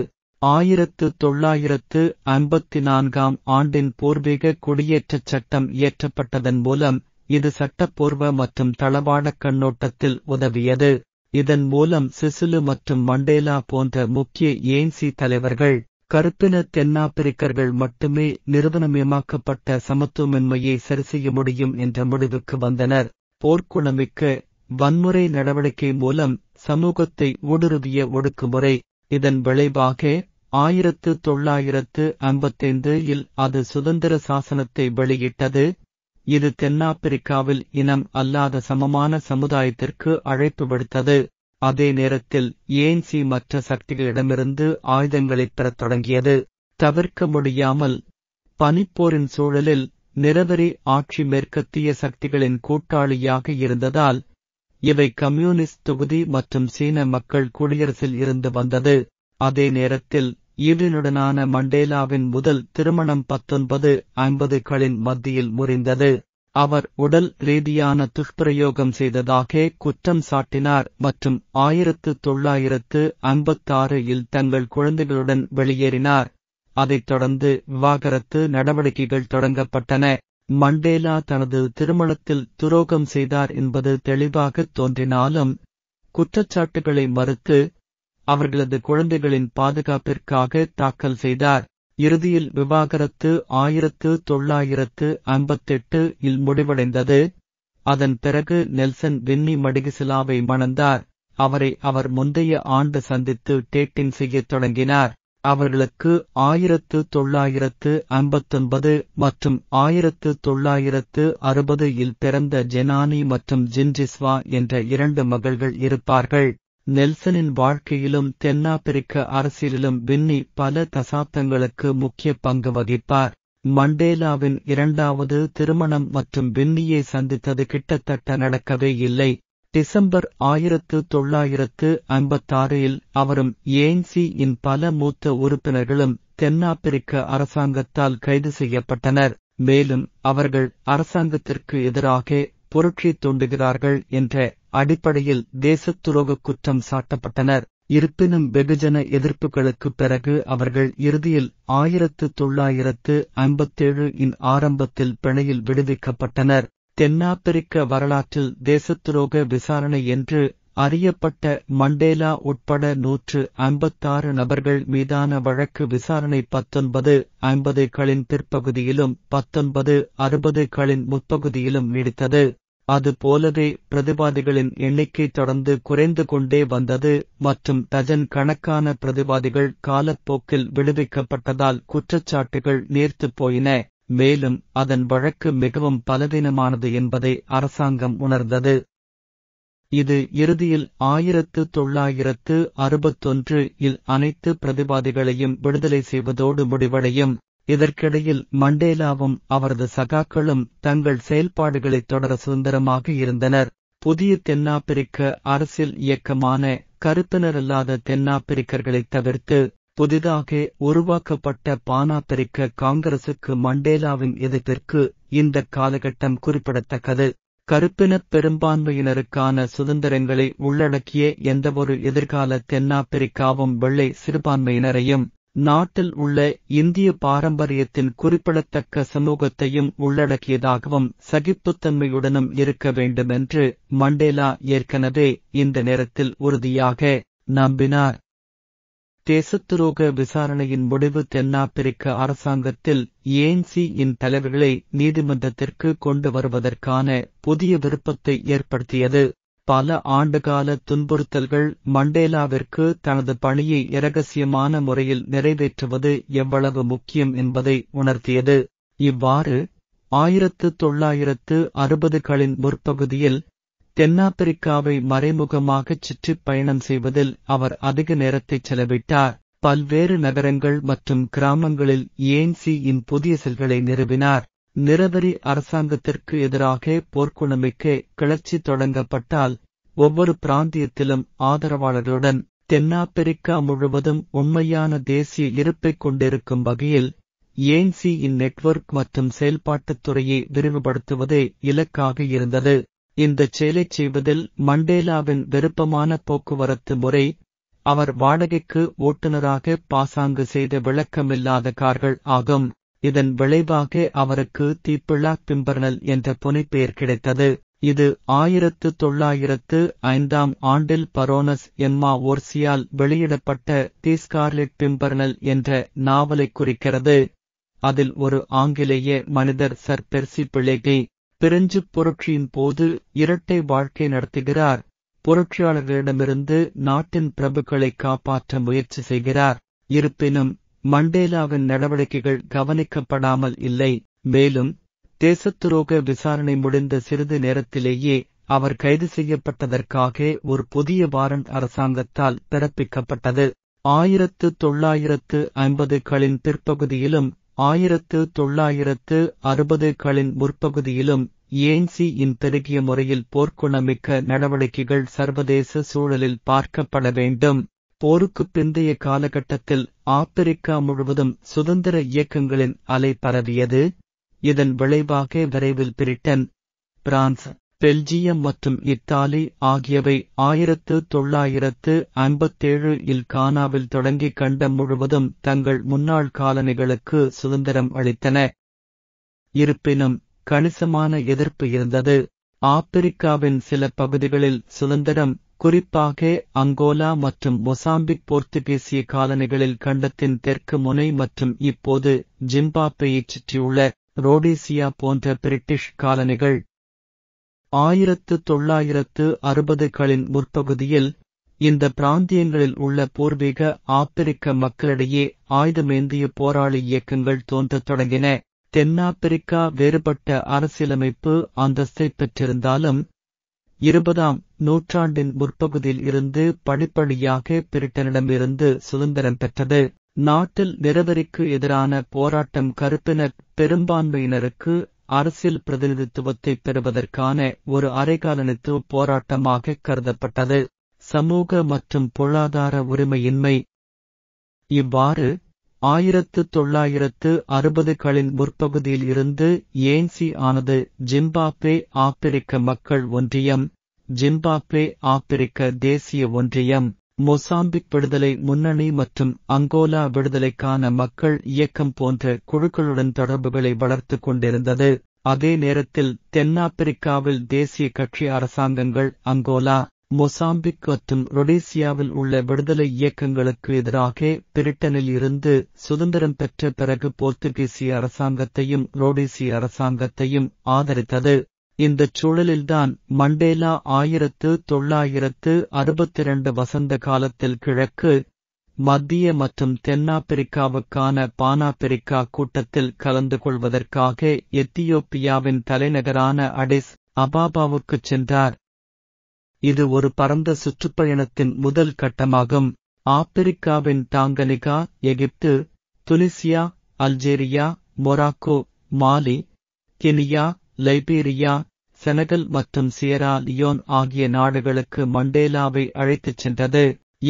Speaker 1: ஆயிரத்து தொள்ளாயிரத்து ஐம்பத்தி நான்காம் ஆண்டின் பூர்வீக குடியேற்ற சட்டம் இயற்றப்பட்டதன் மூலம் இது சட்டப்பூர்வ மற்றும் தளவாட கண்ணோட்டத்தில் உதவியது இதன் மூலம் சிசிலு மற்றும் மண்டேலா போன்ற முக்கிய ஏன்சி தலைவர்கள் கருப்பின தென்னாப்பிரிக்கர்கள் மட்டுமே நிறுவனமயமாக்கப்பட்ட சமத்துவமின்மையை சரி செய்ய முடியும் என்ற முடிவுக்கு வந்தனர் போர்க்குணமிக்க வன்முறை நடவடிக்கை மூலம் சமூகத்தை ஊடுருவிய ஒடுக்குமுறை இதன் விளைவாக ஆயிரத்து தொள்ளாயிரத்து ஐம்பத்தைந்து இல் அது சுதந்திர சாசனத்தை வெளியிட்டது இது தென்னாப்பிரிக்காவில் இனம் அல்லாத சமமான சமுதாயத்திற்கு அழைப்பு விடுத்தது அதே நேரத்தில் ஏன்சி மற்ற சக்திகளிடமிருந்து ஆயுதங்களைப் பெறத் தொடங்கியது தவிர்க்க முடியாமல் பனிப்போரின் சூழலில் நிரவரி ஆட்சி மேற்கத்திய சக்திகளின் கூட்டாளியாக இருந்ததால் இவை கம்யூனிஸ்ட் தொகுதி மற்றும் சீன மக்கள் குடியரசில் இருந்து வந்தது அதே நேரத்தில் ஈடனுடனான மண்டேலாவின் முதல் திருமணம் பத்தொன்பது ஐம்பதுகளின் மத்தியில் முறிந்தது அவர் உடல் ரீதியான துஷ்பிரயோகம் செய்ததாக குற்றம் சாட்டினார் மற்றும் ஆயிரத்து தொள்ளாயிரத்து ஐம்பத்தாறு இல் தங்கள் குழந்தைகளுடன் வெளியேறினார் அதைத் தொடர்ந்து விவாகரத்து நடவடிக்கைகள் தொடங்கப்பட்டன மண்டேலா தனது திருமணத்தில் துரோகம் செய்தார் என்பது தெளிவாகத் தோன்றினாலும் குற்றச்சாட்டுகளை மறுத்து அவர்களது குழந்தைகளின் பாதுகாப்பிற்காக தாக்கல் செய்தார் இறுதியில் விவாகரத்து ஆயிரத்து தொள்ளாயிரத்து ஐம்பத்தெட்டு இல் முடிவடைந்தது அதன் பிறகு நெல்சன் வின்னி மடிகசிலாவை மணந்தார் அவரை அவர் முந்தைய ஆண்டு சந்தித்து டேட்டிங் செய்யத் தொடங்கினார் அவர்களுக்கு ஆயிரத்து தொள்ளாயிரத்து ஐம்பத்தொன்பது மற்றும் ஆயிரத்து தொள்ளாயிரத்து அறுபது இல் பிறந்த ஜெனானி மற்றும் ஜின்ஜிஸ்வா என்ற இரண்டு மகள்கள் இருப்பார்கள் நெல்சனின் வாழ்க்கையிலும் தென்னாப்பிரிக்க அரசியலிலும் பின்னி பல தசாப்தங்களுக்கு முக்கிய பங்கு வகிப்பார் மண்டேலாவின் இரண்டாவது திருமணம் மற்றும் பின்னியை சந்தித்தது கிட்டத்தட்ட நடக்கவே இல்லை டிசம்பர் ஆயிரத்து தொள்ளாயிரத்து ஐம்பத்தாறில் அவரும் ஏன்சி இன் பல மூத்த உறுப்பினர்களும் தென்னாப்பிரிக்க அரசாங்கத்தால் கைது செய்யப்பட்டனர் மேலும் அவர்கள் அரசாங்கத்திற்கு எதிராக புரட்சி தூண்டுகிறார்கள் என்ற அடிப்படையில் தேசத்துரோக குற்றம் சாட்டப்பட்டனர் இருப்பினும் வெகுஜன எதிர்ப்புகளுக்கு பிறகு அவர்கள் இறுதியில் ஆயிரத்து தொள்ளாயிரத்து ஐம்பத்தேழு இன் ஆரம்பத்தில் பிணையில் விடுவிக்கப்பட்டனர் தென்னாப்பிரிக்க வரலாற்றில் தேசத்துரோக விசாரணை என்று அறியப்பட்ட மண்டேலா உட்பட நூற்று ஐம்பத்தாறு நபர்கள் மீதான வழக்கு விசாரணை பத்தொன்பது ஐம்பதுகளின் பிற்பகுதியிலும் பத்தொன்பது அறுபதுகளின் முற்பகுதியிலும் நீடித்தது அது போலவே பிரதிவாதிகளின் எண்ணிக்கை தொடர்ந்து குறைந்து கொண்டே வந்தது மற்றும் டஜன் கணக்கான பிரதிவாதிகள் காலப்போக்கில் விடுவிக்கப்பட்டதால் குற்றச்சாட்டுகள் நேர்த்துப் போயின மேலும் அதன் வழக்கு மிகவும் பலவீனமானது என்பதை அரசாங்கம் உணர்ந்தது இது இறுதியில் ஆயிரத்து தொள்ளாயிரத்து அறுபத்தொன்று இல் அனைத்து பிரதிவாதிகளையும் விடுதலை செய்வதோடு முடிவடையும் இதற்கிடையில் மண்டேலாவும் அவரது சகாக்களும் தங்கள் செயல்பாடுகளை தொடர சுதந்திரமாக இருந்தனர் புதிய தென்னாப்பிரிக்க அரசியல் இயக்கமான கருத்தினரல்லாத தென்னாப்பிரிக்கர்களை தவிர்த்து புதிதாக உருவாக்கப்பட்ட பானாப்பிரிக்க காங்கிரசுக்கு மண்டேலாவின் எதிர்ப்பிற்கு இந்த காலகட்டம் குறிப்பிடத்தக்கது கருப்பின பெரும்பான்மையினருக்கான சுதந்திரங்களை உள்ளடக்கிய எந்தவொரு எதிர்கால தென்னாப்பிரிக்காவும் வெள்ளை சிறுபான்மையினரையும் நாட்டில் உள்ள இந்திய பாரம்பரியத்தின் குறிப்பிடத்தக்க சமூகத்தையும் உள்ளடக்கியதாகவும் சகிப்புத்தன்மையுடனும் இருக்க வேண்டுமென்று மண்டேலா ஏற்கனவே இந்த நேரத்தில் உறுதியாக நம்பினார் தேசத்துரோக விசாரணையின் முடிவு தென்னாப்பிரிக்க அரசாங்கத்தில் ஏன்சி இன் தலைவர்களை நீதிமன்றத்திற்கு கொண்டு வருவதற்கான புதிய விருப்பத்தை ஏற்படுத்தியது பல ஆண்டுகால துன்புறுத்தல்கள் மண்டேலாவிற்கு தனது பணியை இரகசியமான முறையில் நிறைவேற்றுவது எவ்வளவு முக்கியம் என்பதை உணர்த்தியது இவ்வாறு ஆயிரத்து தொள்ளாயிரத்து அறுபதுகளின் முற்பகுதியில் தென்னாப்பிரிக்காவை மறைமுகமாகச் சுற்றிப் பயணம் செய்வதில் அவர் அதிக நேரத்தை செலவிட்டார் பல்வேறு நகரங்கள் மற்றும் கிராமங்களில் ஏன்சியின் புதிய செல்களை நிறுவினார் நிரபரி அரசாங்கத்திற்கு எதிராக போர்க்குணமிக்க கிளர்ச்சி தொடங்கப்பட்டால் ஒவ்வொரு பிராந்தியத்திலும் ஆதரவாளர்களுடன் தென்னாப்பிரிக்கா முழுவதும் உண்மையான தேசிய இருப்பைக் கொண்டிருக்கும் வகையில் சி இன் நெட்வொர்க் மற்றும் செயல்பாட்டுத் துறையை விரிவுபடுத்துவதே இலக்காக இருந்தது இந்தச் செயலைச் செய்வதில் மண்டேலாவின் விருப்பமான போக்குவரத்து முறை அவர் வாடகைக்கு ஓட்டுநராக பாசாங்கு செய்த விளக்கமில்லாத கார்கள் ஆகும் இதன் விளைவாக அவருக்கு தீப்பிழா பிம்பர்னல் என்ற புனைப்பெயர் கிடைத்தது இது ஆயிரத்து தொள்ளாயிரத்து ஐந்தாம் ஆண்டில் பரோனஸ் எம்மா ஓர்சியால் வெளியிடப்பட்ட தி ஸ்கார்லெட் பிம்பர்னல் என்ற நாவலை குறிக்கிறது அதில் ஒரு ஆங்கிலேய மனிதர் சர் பெர்சி பிள்ளைகி பிரெஞ்சு புரட்சியின் போது இரட்டை வாழ்க்கை நடத்துகிறார் புரட்சியாளர்களிடமிருந்து நாட்டின் பிரபுக்களை காப்பாற்ற முயற்சி செய்கிறார் இருப்பினும் மண்டேலாவின் நடவடிக்கைகள் கவனிக்கப்படாமல் இல்லை மேலும் தேசத்துரோக விசாரணை முடிந்த சிறிது நேரத்திலேயே அவர் கைது செய்யப்பட்டதற்காக ஒரு புதிய வாரண்ட் அரசாங்கத்தால் பிறப்பிக்கப்பட்டது ஆயிரத்து தொள்ளாயிரத்து ஐம்பதுகளின் பிற்பகுதியிலும் ஆயிரத்து தொள்ளாயிரத்து அறுபதுகளின் முற்பகுதியிலும் ஏன்சியின் பெருகிய முறையில் போர்க்குணமிக்க நடவடிக்கைகள் சர்வதேச சூழலில் பார்க்கப்பட வேண்டும் போருக்குப் பிந்தைய காலகட்டத்தில் ஆப்பிரிக்கா முழுவதும் சுதந்திர இயக்கங்களின் அலை பரவியது இதன் விளைவாக விரைவில் பிரிட்டன் பிரான்ஸ் பெல்ஜியம் மற்றும் இத்தாலி ஆகியவை ஆயிரத்து தொள்ளாயிரத்து ஐம்பத்தேழு இல் கானாவில் தொடங்கி கண்டம் முழுவதும் தங்கள் முன்னாள் காலனிகளுக்கு சுதந்திரம் அளித்தன இருப்பினும் கணிசமான எதிர்ப்பு இருந்தது ஆப்பிரிக்காவின் சில பகுதிகளில் சுதந்திரம் குறிப்பாக அங்கோலா மற்றும் மொசாம்பிக் போர்த்துகீசிய காலனிகளில் கண்டத்தின் தெற்கு முனை மற்றும் இப்போது ஜிம்பாப்பேயைச் சுற்றியுள்ள ரோடேசியா போன்ற பிரிட்டிஷ் காலனிகள் ஆயிரத்து தொள்ளாயிரத்து அறுபதுகளின் முற்பகுதியில் இந்த பிராந்தியங்களில் உள்ள பூர்வீக ஆப்பிரிக்க மக்களிடையே ஆயுதமேந்திய போராளி இயக்கங்கள் தோன்றத் தொடங்கின தென்னாப்பிரிக்கா வேறுபட்ட அரசியலமைப்பு அந்தஸ்தை பெற்றிருந்தாலும் இருபதாம் நூற்றாண்டின் முற்பகுதியில் இருந்து படிப்படியாக பிரிட்டனிடமிருந்து சுதந்திரம் பெற்றது நாட்டில் நிறவெறிக்கு எதிரான போராட்டம் கருப்பினர் பெரும்பான்மையினருக்கு அரசியல் பிரதிநிதித்துவத்தை பெறுவதற்கான ஒரு அரைகாலனித்துவ போராட்டமாக கருதப்பட்டது சமூக மற்றும் பொருளாதார உரிமையின்மை இவ்வாறு ஆயிரத்து தொள்ளாயிரத்து அறுபதுகளின் முற்பகுதியில் இருந்து ஏன்சி ஆனது ஜிம்பாப்வே ஆப்பிரிக்க மக்கள் ஒன்றியம் ஜிம்பாப்வே ஆப்பிரிக்க தேசிய ஒன்றியம் மொசாம்பிக் விடுதலை முன்னணி மற்றும் அங்கோலா விடுதலைக்கான மக்கள் இயக்கம் போன்ற குழுக்களுடன் தொடர்புகளை வளர்த்துக் கொண்டிருந்தது அதே நேரத்தில் தென்னாப்பிரிக்காவில் தேசிய கட்சி அரசாங்கங்கள் அங்கோலா மொசாம்பிக் மற்றும் ரொடேசியாவில் உள்ள விடுதலை இயக்கங்களுக்கு எதிராக பிரிட்டனில் இருந்து சுதந்திரம் பெற்ற பிறகு போர்த்துகீசிய அரசாங்கத்தையும் ரொடேசிய அரசாங்கத்தையும் ஆதரித்தது இந்தச் சூழலில்தான் மண்டேலா ஆயிரத்து தொள்ளாயிரத்து அறுபத்தி இரண்டு வசந்த காலத்தில் கிழக்கு மத்திய மற்றும் தென்னாப்பிரிக்காவுக்கான பானாப்பிரிக்கா கூட்டத்தில் கலந்து கொள்வதற்காக எத்தியோப்பியாவின் தலைநகரான அடிஸ் அபாபாவுக்குச் சென்றார் இது ஒரு பரந்த சுற்றுப்பயணத்தின் முதல் கட்டமாகும் ஆப்பிரிக்காவின் Tanganyika Egypt Tunisia Algeria Morocco Mali Kenya Liberia Senegal மற்றும் சியரா லியோன் ஆகிய நாடுகளுக்கு மண்டேலாவை அழைத்துச் சென்றது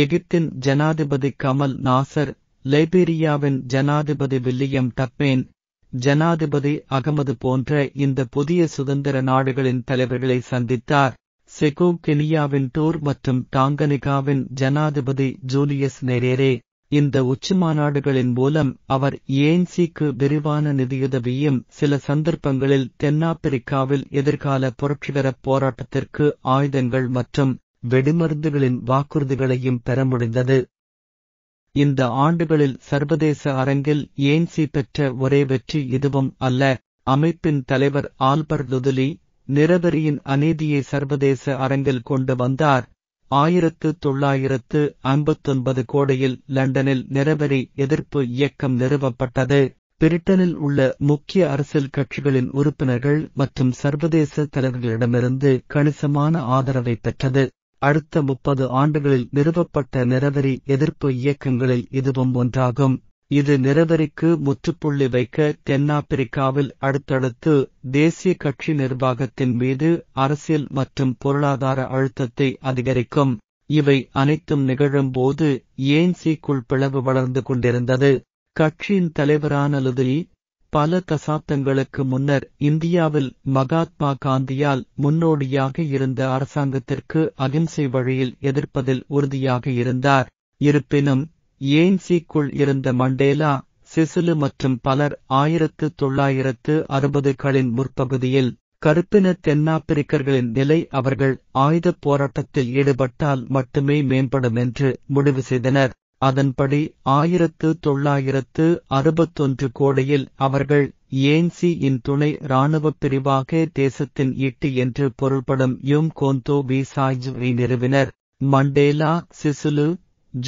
Speaker 1: எகிப்தின் ஜனாதிபதி கமல் நாசர் லைபீரியாவின் ஜனாதிபதி வில்லியம் டக்மேன் ஜனாதிபதி அகமது போன்ற இந்த புதிய சுதந்திர நாடுகளின் தலைவர்களை சந்தித்தார் செகோ கெனியாவின் டோர் மற்றும் டாங்கனிகாவின் ஜனாதிபதி ஜூலியஸ் நெரேரே இந்த உச்சிமாநாடுகளின் மூலம் அவர் ஏன்சிக்கு விரிவான நிதியுதவியும் சில சந்தர்ப்பங்களில் தென்னாப்பிரிக்காவில் எதிர்கால புரட்சிகர போராட்டத்திற்கு ஆயுதங்கள் மற்றும் வெடிமருந்துகளின் வாக்குறுதிகளையும் பெற முடிந்தது இந்த ஆண்டுகளில் சர்வதேச அரங்கில் ஏன்சி பெற்ற ஒரே வெற்றி இதுவும் அல்ல அமைப்பின் தலைவர் ஆல்பர் லுதுலி நிரபரியின் அநீதியை சர்வதேச அரங்கில் கொண்டு வந்தார் ஆயிரத்து தொள்ளாயிரத்து ஐம்பத்தொன்பது கோடையில் லண்டனில் நிரபரி எதிர்ப்பு இயக்கம் நிறுவப்பட்டது பிரிட்டனில் உள்ள முக்கிய அரசியல் கட்சிகளின் உறுப்பினர்கள் மற்றும் சர்வதேச தலைவர்களிடமிருந்து கணிசமான ஆதரவை பெற்றது அடுத்த முப்பது ஆண்டுகளில் நிறுவப்பட்ட நிரவரி எதிர்ப்பு இயக்கங்களில் இதுவும் ஒன்றாகும் இது நிரதரிக்கு முற்றுப்புள்ளி வைக்க தென்னாப்பிரிக்காவில் அடுத்தடுத்து தேசிய கட்சி நிர்வாகத்தின் மீது அரசியல் மற்றும் பொருளாதார அழுத்தத்தை அதிகரிக்கும் இவை அனைத்தும் நிகழும்போது ஏன் சீக்குள் பிளவு வளர்ந்து கொண்டிருந்தது கட்சியின் தலைவரான லுதி பல தசாப்தங்களுக்கு முன்னர் இந்தியாவில் மகாத்மா காந்தியால் முன்னோடியாக இருந்த அரசாங்கத்திற்கு அகிம்சை வழியில் எதிர்ப்பதில் உறுதியாக இருந்தார் இருப்பினும் ஏன்சிக்குள் இருந்த மண்டேலா சிசிலு மற்றும் பலர் ஆயிரத்து தொள்ளாயிரத்து அறுபதுகளின் முற்பகுதியில் கருப்பின தென்னாப்பிரிக்கர்களின் நிலை அவர்கள் ஆயுதப் போராட்டத்தில் ஈடுபட்டால் மட்டுமே மேம்படும் என்று முடிவு செய்தனர் அதன்படி ஆயிரத்து தொள்ளாயிரத்து அறுபத்தொன்று கோடையில் அவர்கள் ஏன்சி இன் துணை இராணுவ பிரிவாக தேசத்தின் ஈட்டு என்று பொருள்படும் யும் கோந்தோ வி சாய்ஜுவை நிறுவினர் மண்டேலா சிசுலு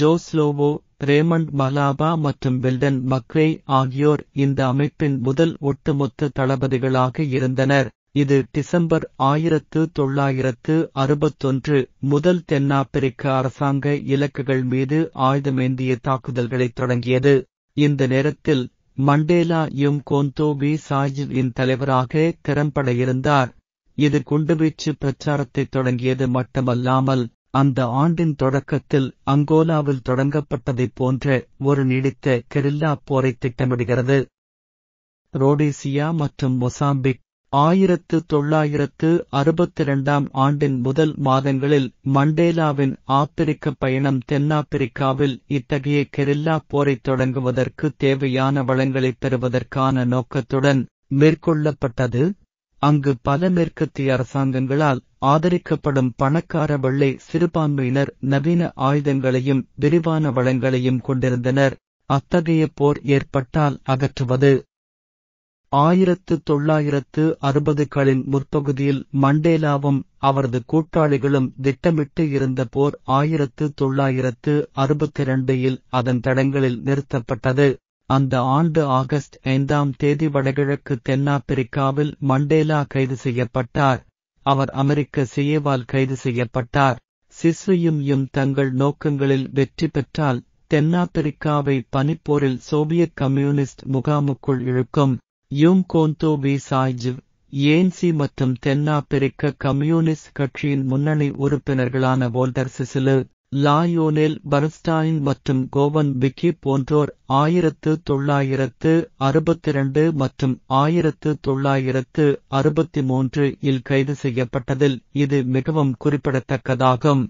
Speaker 1: ஜோஸ்லோவோ ரேமண்ட் மலாபா மற்றும் வெல்டன் மக்ரே ஆகியோர் இந்த அமைப்பின் முதல் ஒட்டுமொத்த தளபதிகளாக இருந்தனர் இது டிசம்பர் ஆயிரத்து தொள்ளாயிரத்து அறுபத்தொன்று முதல் தென்னாப்பிரிக்க அரசாங்க இலக்குகள் மீது ஆயுதமேந்திய தாக்குதல்களை தொடங்கியது இந்த நேரத்தில் மண்டேலா யும் கோந்தோபி சாஜின் தலைவராக திறம்பட இருந்தார் இது குண்டுவீச்சு பிரச்சாரத்தை தொடங்கியது மட்டுமல்லாமல் அந்த ஆண்டின் தொடக்கத்தில் அங்கோலாவில் தொடங்கப்பட்டதைப் போன்ற ஒரு நீடித்த கெரில்லா போரை திட்டமிடுகிறது ரோடேசியா மற்றும் மொசாம்பிக் ஆயிரத்து தொள்ளாயிரத்து அறுபத்தி இரண்டாம் ஆண்டின் முதல் மாதங்களில் மண்டேலாவின் ஆப்பிரிக்க பயணம் தென்னாப்பிரிக்காவில் இத்தகைய கெரில்லா போரை தொடங்குவதற்கு தேவையான வளங்களை பெறுவதற்கான நோக்கத்துடன் மேற்கொள்ளப்பட்டது அங்கு பல மேற்கத்திய அரசாங்கங்களால் ஆதரிக்கப்படும் பணக்கார வெள்ளை சிறுபான்மையினர் நவீன ஆயுதங்களையும் விரிவான வளங்களையும் கொண்டிருந்தனர் அத்தகைய போர் ஏற்பட்டால் அகற்றுவது ஆயிரத்து தொள்ளாயிரத்து அறுபதுகளின் முற்பகுதியில் மண்டேலாவும் அவரது கூட்டாளிகளும் திட்டமிட்டு இருந்த போர் ஆயிரத்து தொள்ளாயிரத்து அறுபத்தி இரண்டில் அதன் தடங்களில் நிறுத்தப்பட்டது அந்த ஆண்டு ஆகஸ்ட் ஐந்தாம் தேதி வடகிழக்கு தென்னாப்பிரிக்காவில் மண்டேலா கைது செய்யப்பட்டார் அவர் அமெரிக்க சியேவால் கைது செய்யப்பட்டார் சிசுயும் யும் தங்கள் நோக்கங்களில் வெற்றி பெற்றால் தென்னாப்பிரிக்காவை பனிப்போரில் சோவியத் கம்யூனிஸ்ட் முகாமுக்குள் இழுக்கும் யூம் கோந்தோ வி சாய்ஜிவ் ஏன்சி மற்றும் தென்னாப்பிரிக்க கம்யூனிஸ்ட் கட்சியின் முன்னணி உறுப்பினர்களான வோல்டர் சிசிலு லாயோனெல் பர்ஸ்டாயின் மற்றும் கோவன் பிக்கி போன்றோர் ஆயிரத்து தொள்ளாயிரத்து அறுபத்திரண்டு மற்றும் ஆயிரத்து தொள்ளாயிரத்து அறுபத்தி மூன்று இல் கைது செய்யப்பட்டதில் இது மிகவும் குறிப்பிடத்தக்கதாகும்.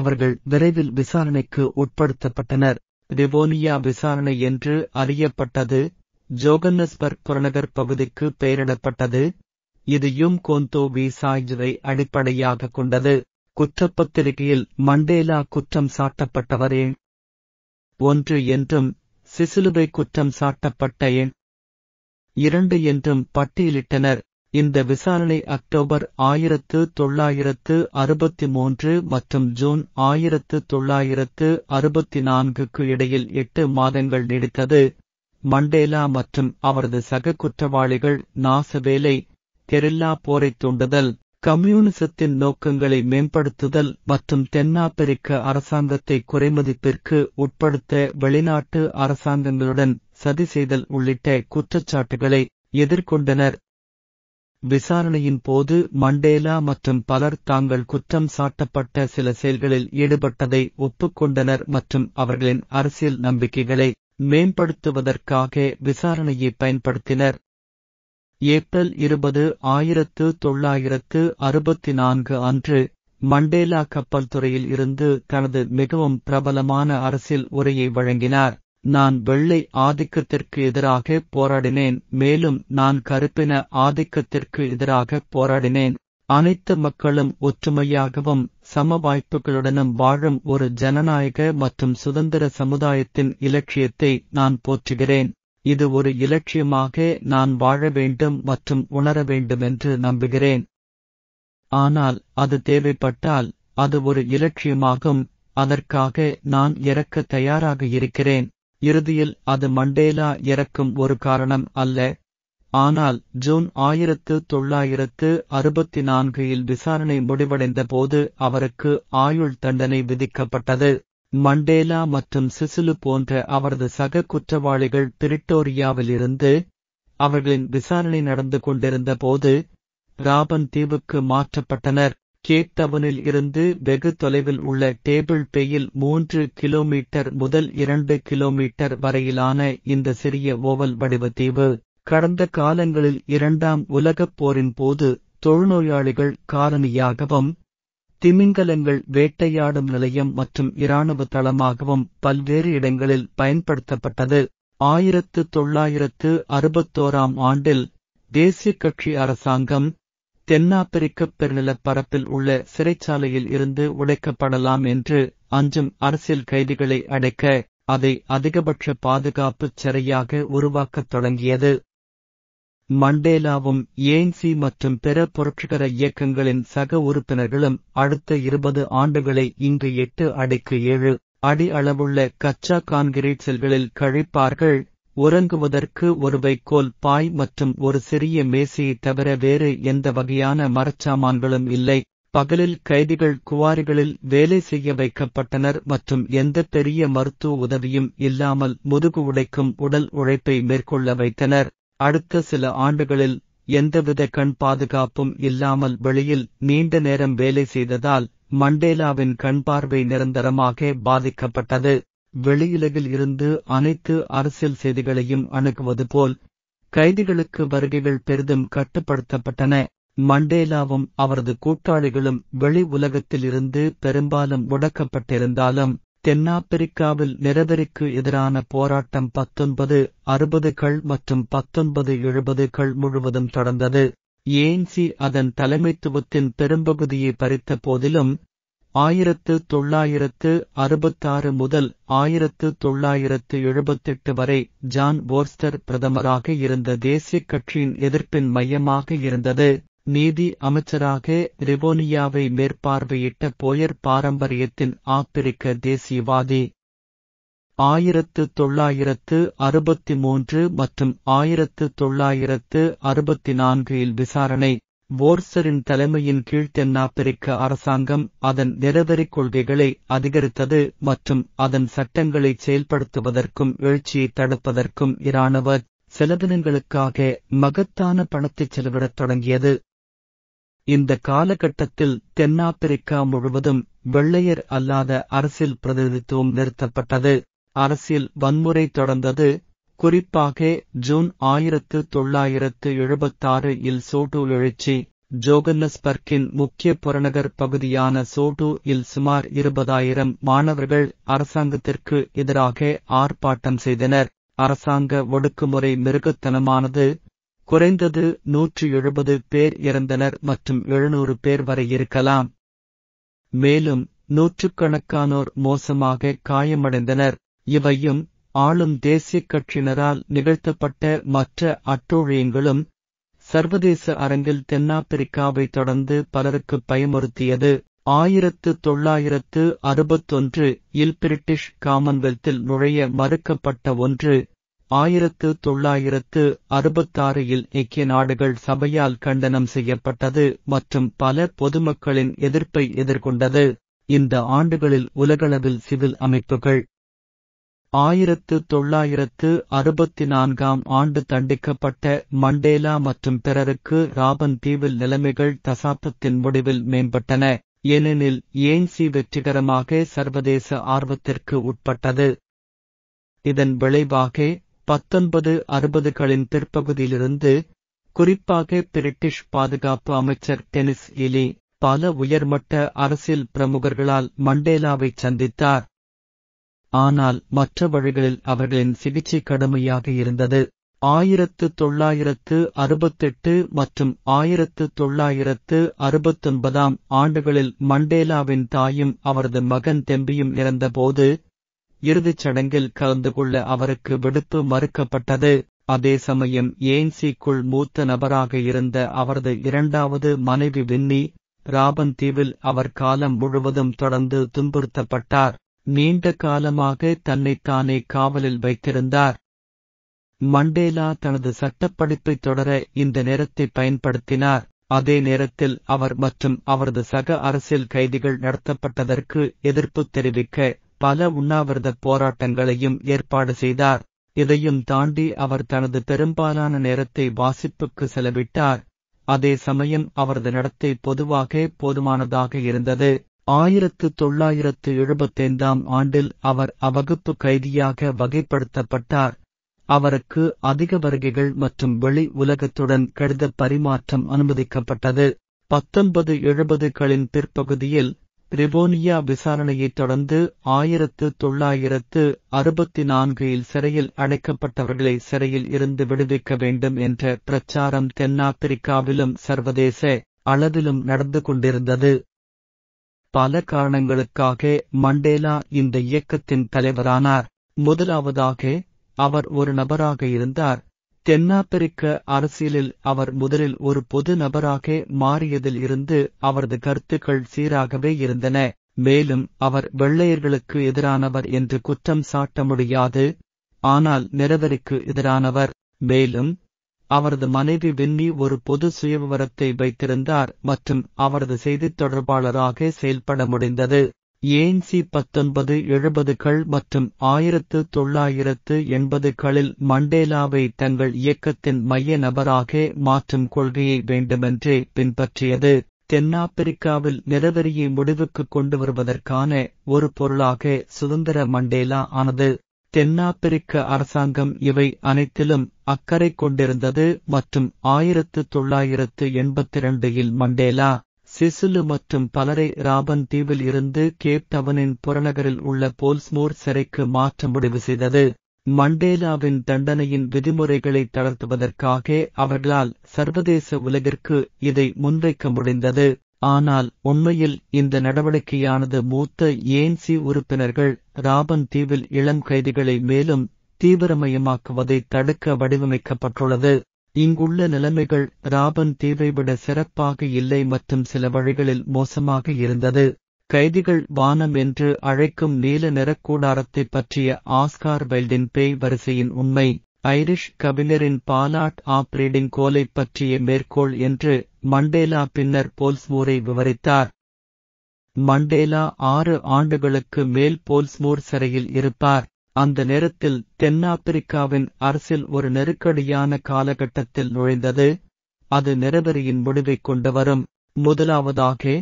Speaker 1: அவர்கள் விரைவில் விசாரணைக்கு உட்படுத்தப்பட்டனர். ரிவோனியா விசாரணை என்று அறியப்பட்டது ஜோகன்னஸ்பர்க் புறநகர் பகுதிக்கு பெயரிடப்பட்டது. இது யும் கோந்தோ வி சாய்ஜரை அடிப்படையாக கொண்டது. குற்றப்பத்திரிகையில் மண்டேலா குற்றம் சாட்டப்பட்டவரே ஒன்று என்றும் சிசிலுவை குற்றம் சாட்டப்பட்ட எண் இரண்டு என்றும் பட்டியலிட்டனர் இந்த விசாரணை அக்டோபர் ஆயிரத்து தொள்ளாயிரத்து அறுபத்தி மூன்று மற்றும் ஜூன் ஆயிரத்து தொள்ளாயிரத்து அறுபத்தி நான்குக்கு இடையில் எட்டு மாதங்கள் நீடித்தது மண்டேலா மற்றும் அவரது சக குற்றவாளிகள் நாசவேலை கெரில்லா போரைத் தூண்டுதல் கம்யூனிசத்தின் நோக்கங்களை மேம்படுத்துதல் மற்றும் தென்னாப்பிரிக்க அரசாங்கத்தை குறைமதிப்பிற்கு உட்படுத்த வெளிநாட்டு அரசாங்கங்களுடன் சதி செய்தல் உள்ளிட்ட குற்றச்சாட்டுகளை எதிர்கொண்டனர் விசாரணையின் போது மண்டேலா மற்றும் பலர் தாங்கள் குற்றம் சாட்டப்பட்ட சில செயல்களில் ஈடுபட்டதை ஒப்புக்கொண்டனர் மற்றும் அவர்களின் அரசியல் நம்பிக்கைகளை மேம்படுத்துவதற்காக விசாரணையை பயன்படுத்தினர் ஏப்ரல் இருபது ஆயிரத்து தொள்ளாயிரத்து அறுபத்தி நான்கு அன்று மண்டேலா கப்பல் துறையில் இருந்து தனது மிகவும் பிரபலமான அரசியல் உரையை வழங்கினார் நான் வெள்ளை ஆதிக்கத்திற்கு எதிராக போராடினேன் மேலும் நான் கருப்பின ஆதிக்கத்திற்கு எதிராக போராடினேன் அனைத்து மக்களும் ஒற்றுமையாகவும் சம வாய்ப்புகளுடனும் வாழும் ஒரு ஜனநாயக மற்றும் சுதந்திர சமுதாயத்தின் இலட்சியத்தை நான் போற்றுகிறேன் இது ஒரு இலட்சியமாக நான் வாழ வேண்டும் மற்றும் உணர வேண்டும் என்று நம்புகிறேன் ஆனால் அது தேவைப்பட்டால் அது ஒரு இலட்சியமாகும் அதற்காக நான் இறக்க தயாராக இருக்கிறேன் இறுதியில் அது மண்டேலா இறக்கும் ஒரு காரணம் அல்ல ஆனால் ஜூன் ஆயிரத்து தொள்ளாயிரத்து அறுபத்தி நான்கு இல் விசாரணை முடிவடைந்த போது அவருக்கு ஆயுள் தண்டனை விதிக்கப்பட்டது மண்டேலா மற்றும் சிசிலு போன்ற அவரது சக குற்றவாளிகள் இருந்து அவர்களின் விசாரணை நடந்து கொண்டிருந்த போது ராபன் தீவுக்கு மாற்றப்பட்டனர் கேட்டவனில் இருந்து வெகு தொலைவில் உள்ள டேபிள் பேயில் மூன்று கிலோமீட்டர் முதல் இரண்டு கிலோமீட்டர் வரையிலான இந்த சிறிய ஓவல் வடிவ தீவு கடந்த காலங்களில் இரண்டாம் உலகப் போரின் போது தொழுநோயாளிகள் காரணியாகவும் திமிங்கலங்கள் வேட்டையாடும் நிலையம் மற்றும் இராணுவ தளமாகவும் பல்வேறு இடங்களில் பயன்படுத்தப்பட்டது ஆயிரத்து தொள்ளாயிரத்து அறுபத்தோராம் ஆண்டில் தேசிய கட்சி அரசாங்கம் தென்னாப்பிரிக்க பெருநிலப் பரப்பில் உள்ள சிறைச்சாலையில் இருந்து உடைக்கப்படலாம் என்று அஞ்சும் அரசியல் கைதிகளை அடைக்க அதை அதிகபட்ச பாதுகாப்புச் சிறையாக உருவாக்கத் தொடங்கியது மண்டேலாவும் ஏன்சி மற்றும் பிற புரட்சிகர இயக்கங்களின் சக உறுப்பினர்களும் அடுத்த இருபது ஆண்டுகளை இங்கு எட்டு அடிக்கு ஏழு அடி அளவுள்ள கச்சா கான்கிரீட் செல்களில் கழிப்பார்கள் உறங்குவதற்கு ஒரு வைக்கோல் பாய் மற்றும் ஒரு சிறிய மேசையை தவிர வேறு எந்த வகையான மரச்சாமான்களும் இல்லை பகலில் கைதிகள் குவாரிகளில் வேலை செய்ய வைக்கப்பட்டனர் மற்றும் எந்த பெரிய மருத்துவ உதவியும் இல்லாமல் முதுகு உடைக்கும் உடல் உழைப்பை மேற்கொள்ள வைத்தனர் அடுத்த சில ஆண்டுகளில் எந்தவித கண் பாதுகாப்பும் இல்லாமல் வெளியில் நீண்ட நேரம் வேலை செய்ததால் மண்டேலாவின் கண் பார்வை நிரந்தரமாக பாதிக்கப்பட்டது வெளியுலகில் இருந்து அனைத்து அரசியல் செய்திகளையும் அணுகுவது போல் கைதிகளுக்கு வருகைகள் பெரிதும் கட்டுப்படுத்தப்பட்டன மண்டேலாவும் அவரது கூட்டாளிகளும் வெளி உலகத்தில் இருந்து பெரும்பாலும் முடக்கப்பட்டிருந்தாலும் தென்னாப்பிரிக்காவில் நிறவெறிக்கு எதிரான போராட்டம் பத்தொன்பது அறுபதுகள் மற்றும் பத்தொன்பது எழுபதுகள் முழுவதும் தொடர்ந்தது ஏன்சி அதன் தலைமைத்துவத்தின் பெரும்பகுதியை பறித்த போதிலும் ஆயிரத்து தொள்ளாயிரத்து அறுபத்தாறு முதல் ஆயிரத்து தொள்ளாயிரத்து எழுபத்தெட்டு வரை ஜான் போர்ஸ்டர் பிரதமராக இருந்த தேசிய கட்சியின் எதிர்ப்பின் மையமாக இருந்தது நீதி அமைச்சராக ரெவோனியாவை மேற்பார்வையிட்ட போயர் பாரம்பரியத்தின் ஆப்பிரிக்க தேசியவாதி ஆயிரத்து தொள்ளாயிரத்து அறுபத்தி மூன்று மற்றும் ஆயிரத்து தொள்ளாயிரத்து அறுபத்தி நான்கில் விசாரணை போர்சரின் தலைமையின் கீழ் தென்னாப்பிரிக்க அரசாங்கம் அதன் நிறவெறிக் கொள்கைகளை அதிகரித்தது மற்றும் அதன் சட்டங்களை செயல்படுத்துவதற்கும் எழுச்சியை தடுப்பதற்கும் இராணுவ செலவினங்களுக்காக மகத்தான பணத்தை செலவிடத் தொடங்கியது இந்த காலகட்டத்தில் தென்னாப்பிரிக்கா முழுவதும் வெள்ளையர் அல்லாத அரசியல் பிரதிநிதித்துவம் நிறுத்தப்பட்டது அரசியல் வன்முறை தொடர்ந்தது குறிப்பாக ஜூன் ஆயிரத்து தொள்ளாயிரத்து எழுபத்தாறு இல் சோட்டோ எழுச்சி ஜோகன்னஸ்பர்க்கின் முக்கிய புறநகர் பகுதியான சோட்டோ இல் சுமார் இருபதாயிரம் மாணவர்கள் அரசாங்கத்திற்கு எதிராக ஆர்ப்பாட்டம் செய்தனர் அரசாங்க ஒடுக்குமுறை மிருகத்தனமானது குறைந்தது நூற்று எழுபது பேர் இறந்தனர் மற்றும் எழுநூறு பேர் வரை இருக்கலாம் மேலும் நூற்றுக்கணக்கானோர் மோசமாக காயமடைந்தனர் இவையும் ஆளும் தேசிய கட்சியினரால் நிகழ்த்தப்பட்ட மற்ற அட்டூழியங்களும் சர்வதேச அரங்கில் தென்னாப்பிரிக்காவை தொடர்ந்து பலருக்கு பயமுறுத்தியது ஆயிரத்து தொள்ளாயிரத்து அறுபத்தொன்று இல் பிரிட்டிஷ் காமன்வெல்த்தில் நுழைய மறுக்கப்பட்ட ஒன்று ஆயிரத்து தொள்ளாயிரத்து அறுபத்தாறில் ஐக்கிய நாடுகள் சபையால் கண்டனம் செய்யப்பட்டது மற்றும் பல பொதுமக்களின் எதிர்ப்பை எதிர்கொண்டது இந்த ஆண்டுகளில் உலகளவில் சிவில் அமைப்புகள் ஆயிரத்து தொள்ளாயிரத்து அறுபத்தி நான்காம் ஆண்டு தண்டிக்கப்பட்ட மண்டேலா மற்றும் பிறருக்கு ராபன் தீவில் நிலைமைகள் தசாப்தத்தின் முடிவில் மேம்பட்டன ஏனெனில் ஏன்சி வெற்றிகரமாக சர்வதேச ஆர்வத்திற்கு உட்பட்டது இதன் விளைவாக பத்தொன்பது அறுபதுகளின் பிற்பகுதியிலிருந்து குறிப்பாக பிரிட்டிஷ் பாதுகாப்பு அமைச்சர் டெனிஸ் இலி பல உயர்மட்ட அரசியல் பிரமுகர்களால் மண்டேலாவை சந்தித்தார் ஆனால் மற்ற வழிகளில் அவர்களின் சிகிச்சை கடுமையாக இருந்தது ஆயிரத்து தொள்ளாயிரத்து அறுபத்தெட்டு மற்றும் ஆயிரத்து தொள்ளாயிரத்து அறுபத்தொன்பதாம் ஆண்டுகளில் மண்டேலாவின் தாயும் அவரது மகன் தெம்பியும் இறந்தபோது இறுதிச் சடங்கில் கலந்து கொள்ள அவருக்கு விடுப்பு மறுக்கப்பட்டது அதே சமயம் ஏன்சிக்குள் மூத்த நபராக இருந்த அவரது இரண்டாவது மனைவி வின்னி ராபன் தீவில் அவர் காலம் முழுவதும் தொடர்ந்து துன்புறுத்தப்பட்டார் நீண்ட காலமாக தன்னைத்தானே காவலில் வைத்திருந்தார் மண்டேலா தனது சட்டப்படிப்பை தொடர இந்த நேரத்தை பயன்படுத்தினார் அதே நேரத்தில் அவர் மற்றும் அவரது சக அரசியல் கைதிகள் நடத்தப்பட்டதற்கு எதிர்ப்பு தெரிவிக்க பல உண்ணாவிரதப் போராட்டங்களையும் ஏற்பாடு செய்தார் இதையும் தாண்டி அவர் தனது பெரும்பாலான நேரத்தை வாசிப்புக்கு செலவிட்டார் அதே சமயம் அவரது நடத்தை பொதுவாக போதுமானதாக இருந்தது ஆயிரத்து தொள்ளாயிரத்து எழுபத்தைந்தாம் ஆண்டில் அவர் அவகுப்பு கைதியாக வகைப்படுத்தப்பட்டார் அவருக்கு அதிக வருகைகள் மற்றும் வெளி உலகத்துடன் கடித பரிமாற்றம் அனுமதிக்கப்பட்டது பத்தொன்பது எழுபதுகளின் பிற்பகுதியில் பிரிபோனியா விசாரணையைத் தொடர்ந்து ஆயிரத்து தொள்ளாயிரத்து அறுபத்தி நான்கில் சிறையில் அடைக்கப்பட்டவர்களை சிறையில் இருந்து விடுவிக்க வேண்டும் என்ற பிரச்சாரம் தென்னாப்பிரிக்காவிலும் சர்வதேச அளவிலும் நடந்து கொண்டிருந்தது பல காரணங்களுக்காக மண்டேலா இந்த இயக்கத்தின் தலைவரானார் முதலாவதாக அவர் ஒரு நபராக இருந்தார் தென்னாப்பிரிக்க அரசியலில் அவர் முதலில் ஒரு பொது நபராக மாறியதில் இருந்து அவரது கருத்துக்கள் சீராகவே இருந்தன மேலும் அவர் வெள்ளையர்களுக்கு எதிரானவர் என்று குற்றம் சாட்ட முடியாது ஆனால் நிறவருக்கு எதிரானவர் மேலும் அவரது மனைவி வின்னி ஒரு பொது சுயவிவரத்தை வைத்திருந்தார் மற்றும் அவரது செய்தித் தொடர்பாளராக செயல்பட முடிந்தது ஏன் சி பத்தொன்பது எழுபதுகள் மற்றும் ஆயிரத்து தொள்ளாயிரத்து எண்பதுகளில் மண்டேலாவை தங்கள் இயக்கத்தின் மைய நபராக மாற்றும் கொள்கையை வேண்டுமென்றே பின்பற்றியது தென்னாப்பிரிக்காவில் நிறவெறியை முடிவுக்கு கொண்டு வருவதற்கான ஒரு பொருளாக சுதந்திர மண்டேலா ஆனது தென்னாப்பிரிக்க அரசாங்கம் இவை அனைத்திலும் அக்கறை கொண்டிருந்தது மற்றும் ஆயிரத்து தொள்ளாயிரத்து எண்பத்திரண்டு இல் மண்டேலா சிசிலு மற்றும் பலரை ராபன் தீவில் இருந்து கேப் டவனின் புறநகரில் உள்ள போல்ஸ்மோர் சிறைக்கு மாற்ற முடிவு செய்தது மண்டேலாவின் தண்டனையின் விதிமுறைகளை தளர்த்துவதற்காக அவர்களால் சர்வதேச உலகிற்கு இதை முன்வைக்க முடிந்தது ஆனால் உண்மையில் இந்த நடவடிக்கையானது மூத்த ஏன்சி உறுப்பினர்கள் ராபன் தீவில் இளம் கைதிகளை மேலும் தீவிரமயமாக்குவதை தடுக்க வடிவமைக்கப்பட்டுள்ளது இங்குள்ள நிலைமைகள் ராபன் தீவை விட சிறப்பாக இல்லை மற்றும் சில வழிகளில் மோசமாக இருந்தது கைதிகள் வானம் என்று அழைக்கும் நீல நிறக்கூடாரத்தை பற்றிய ஆஸ்கார் வெல்டின் பேய் வரிசையின் உண்மை ஐரிஷ் கவிஞரின் பாலாட் ஆப்ரேடிங் கோலை பற்றிய மேற்கோள் என்று மண்டேலா பின்னர் போல்ஸ்மூரை விவரித்தார் மண்டேலா ஆறு ஆண்டுகளுக்கு மேல் போல்ஸ்மூர் சிறையில் இருப்பார் அந்த நேரத்தில் தென்னாப்பிரிக்காவின் அரசில் ஒரு நெருக்கடியான காலகட்டத்தில் நுழைந்தது அது நிறவரியின் முடிவை கொண்டு வரும் முதலாவதாக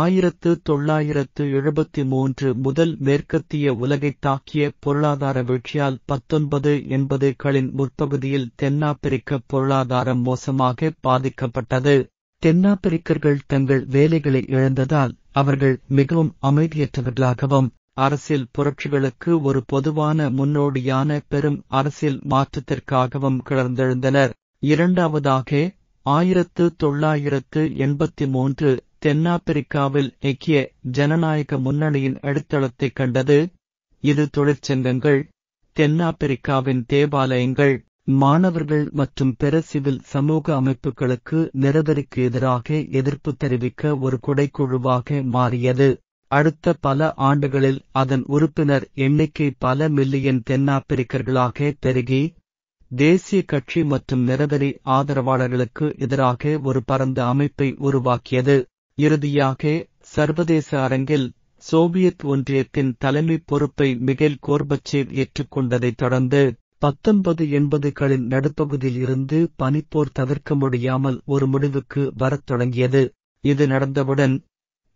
Speaker 1: ஆயிரத்து தொள்ளாயிரத்து எழுபத்தி மூன்று முதல் மேற்கத்திய உலகை தாக்கிய பொருளாதார வீழ்ச்சியால் பத்தொன்பது என்பது களின் முற்பகுதியில் தென்னாப்பிரிக்க பொருளாதாரம் மோசமாக பாதிக்கப்பட்டது தென்னாப்பிரிக்கர்கள் தங்கள் வேலைகளை இழந்ததால் அவர்கள் மிகவும் அமைதியற்றவர்களாகவும் அரசியல் புரட்சிகளுக்கு ஒரு பொதுவான முன்னோடியான பெரும் அரசியல் மாற்றத்திற்காகவும் கிளர்ந்தெழுந்தனர் இரண்டாவதாக ஆயிரத்து தொள்ளாயிரத்து எண்பத்தி மூன்று தென்னாப்பிரிக்காவில் இயக்கிய ஜனநாயக முன்னணியின் அடித்தளத்தை கண்டது இது தொழிற்சங்கங்கள் தென்னாப்பிரிக்காவின் தேவாலயங்கள் மாணவர்கள் மற்றும் பிற சிவில் சமூக அமைப்புகளுக்கு நிரதருக்கு எதிராக எதிர்ப்பு தெரிவிக்க ஒரு குடைக்குழுவாக மாறியது அடுத்த பல ஆண்டுகளில் அதன் உறுப்பினர் எண்ணிக்கை பல மில்லியன் தென்னாப்பிரிக்கர்களாக பெருகி தேசிய கட்சி மற்றும் நிரபரி ஆதரவாளர்களுக்கு எதிராக ஒரு பரந்த அமைப்பை உருவாக்கியது இறுதியாக சர்வதேச அரங்கில் சோவியத் ஒன்றியத்தின் தலைமை பொறுப்பை மிகில் கோர்பச்சேவ் ஏற்றுக்கொண்டதைத் தொடர்ந்து பத்தொன்பது எண்பதுகளின் நடுப்பகுதியில் இருந்து பனிப்போர் தவிர்க்க முடியாமல் ஒரு முடிவுக்கு வரத் தொடங்கியது இது நடந்தவுடன்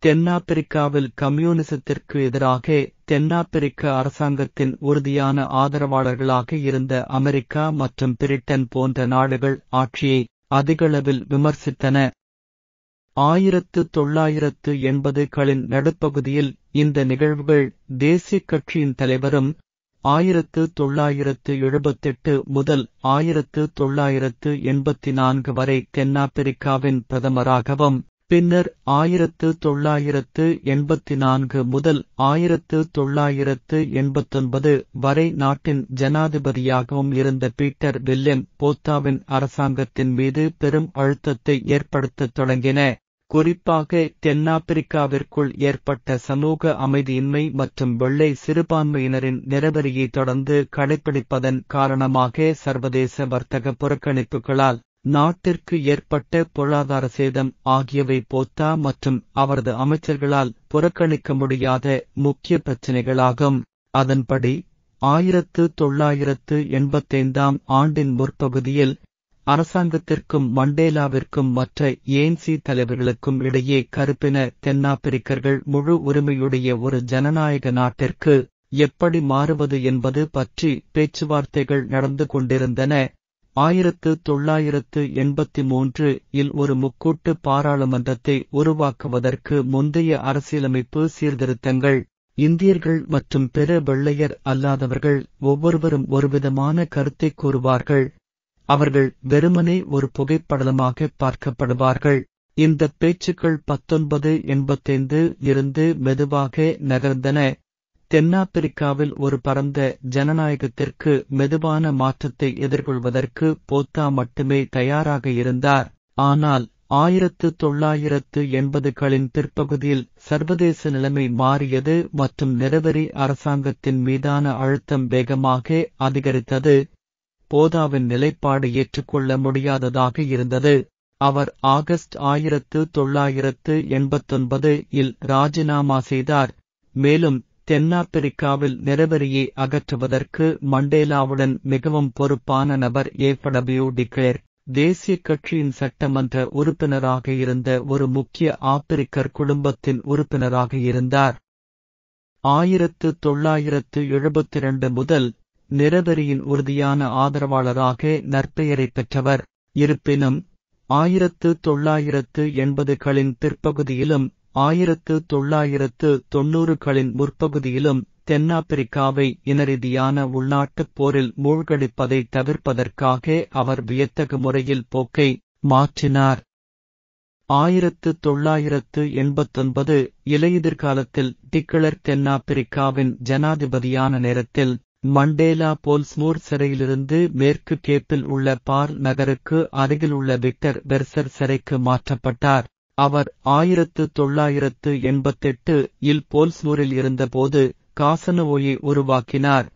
Speaker 1: தென்னாப்பிரிக்காவில் கம்யூனிசத்திற்கு எதிராக தென்னாப்பிரிக்க அரசாங்கத்தின் உறுதியான ஆதரவாளர்களாக இருந்த அமெரிக்கா மற்றும் பிரிட்டன் போன்ற நாடுகள் ஆட்சியை அதிகளவில் விமர்சித்தன ஆயிரத்து தொள்ளாயிரத்து எண்பதுகளின் நடுப்பகுதியில் இந்த நிகழ்வுகள் தேசிய கட்சியின் தலைவரும் ஆயிரத்து தொள்ளாயிரத்து எழுபத்தெட்டு முதல் ஆயிரத்து தொள்ளாயிரத்து எண்பத்தி நான்கு வரை தென்னாப்பிரிக்காவின் பிரதமராகவும் பின்னர் ஆயிரத்து தொள்ளாயிரத்து எண்பத்தி நான்கு முதல் ஆயிரத்து தொள்ளாயிரத்து எண்பத்தொன்பது வரை நாட்டின் ஜனாதிபதியாகவும் இருந்த பீட்டர் வில்லியம் போத்தாவின் அரசாங்கத்தின் மீது பெரும் அழுத்தத்தை ஏற்படுத்தத் தொடங்கின குறிப்பாக தென்னாப்பிரிக்காவிற்குள் ஏற்பட்ட சமூக அமைதியின்மை மற்றும் வெள்ளை சிறுபான்மையினரின் நிறவெறியை தொடர்ந்து கடைபிடிப்பதன் காரணமாக சர்வதேச வர்த்தக புறக்கணிப்புகளால் நாட்டிற்கு ஏற்பட்ட பொருளாதார சேதம் ஆகியவை போத்தா மற்றும் அவரது அமைச்சர்களால் புறக்கணிக்க முடியாத முக்கிய பிரச்சினைகளாகும் அதன்படி ஆயிரத்து தொள்ளாயிரத்து எண்பத்தைந்தாம் ஆண்டின் முற்பகுதியில் அரசாங்கத்திற்கும் மண்டேலாவிற்கும் மற்ற ஏன்சி தலைவர்களுக்கும் இடையே கருப்பின தென்னாப்பிரிக்கர்கள் முழு உரிமையுடைய ஒரு ஜனநாயக நாட்டிற்கு எப்படி மாறுவது என்பது பற்றி பேச்சுவார்த்தைகள் நடந்து கொண்டிருந்தன ஆயிரத்து தொள்ளாயிரத்து எண்பத்தி மூன்று இல் ஒரு முக்கூட்டு பாராளுமன்றத்தை உருவாக்குவதற்கு முந்தைய அரசியலமைப்பு சீர்திருத்தங்கள் இந்தியர்கள் மற்றும் பிற வெள்ளையர் அல்லாதவர்கள் ஒவ்வொருவரும் ஒருவிதமான கருத்தை கூறுவார்கள் அவர்கள் வெறுமனே ஒரு புகைப்படலமாக பார்க்கப்படுவார்கள் இந்த பேச்சுக்கள் பத்தொன்பது எண்பத்தைந்து இருந்து மெதுவாக நகர்ந்தன தென்னாப்பிரிக்காவில் ஒரு பரந்த ஜனநாயகத்திற்கு மெதுவான மாற்றத்தை எதிர்கொள்வதற்கு போத்தா மட்டுமே தயாராக இருந்தார் ஆனால் ஆயிரத்து தொள்ளாயிரத்து எண்பதுகளின் பிற்பகுதியில் சர்வதேச நிலைமை மாறியது மற்றும் நிரவரி அரசாங்கத்தின் மீதான அழுத்தம் வேகமாக அதிகரித்தது போதாவின் நிலைப்பாடு ஏற்றுக்கொள்ள முடியாததாக இருந்தது அவர் ஆகஸ்ட் ஆயிரத்து தொள்ளாயிரத்து எண்பத்தொன்பது இல் ராஜினாமா செய்தார் மேலும் தென்னாப்பிரிக்காவில் நிறவெறியை அகற்றுவதற்கு மண்டேலாவுடன் மிகவும் பொறுப்பான நபர் ஏ டபிள்யூ டிக்ளேர் தேசிய கட்சியின் சட்டமன்ற உறுப்பினராக இருந்த ஒரு முக்கிய ஆப்பிரிக்கர் குடும்பத்தின் உறுப்பினராக இருந்தார் ஆயிரத்து தொள்ளாயிரத்து எழுபத்தி இரண்டு முதல் நிறவெறியின் உறுதியான ஆதரவாளராக நற்பெயரை பெற்றவர் இருப்பினும் ஆயிரத்து தொள்ளாயிரத்து எண்பதுகளின் பிற்பகுதியிலும் ஆயிரத்து தொள்ளாயிரத்து தொன்னூறுகளின் முற்பகுதியிலும் தென்னாப்பிரிக்காவை இனரீதியான உள்நாட்டுப் போரில் மூழ்கடிப்பதை தவிர்ப்பதற்காக அவர் வியத்தகு முறையில் போக்கை மாற்றினார் ஆயிரத்து தொள்ளாயிரத்து எண்பத்தொன்பது இலையுதிர்காலத்தில் டிக்ளர் தென்னாப்பிரிக்காவின் ஜனாதிபதியான நேரத்தில் மண்டேலா போல்ஸ்மூர் சிறையிலிருந்து மேற்கு கேப்பில் உள்ள பார் நகருக்கு அருகிலுள்ள விக்டர் பெர்சர் சிறைக்கு மாற்றப்பட்டார் அவர் ஆயிரத்து தொள்ளாயிரத்து எண்பத்தெட்டு இல் போல்ஸ்லூரில் இருந்தபோது காசநோயை உருவாக்கினார்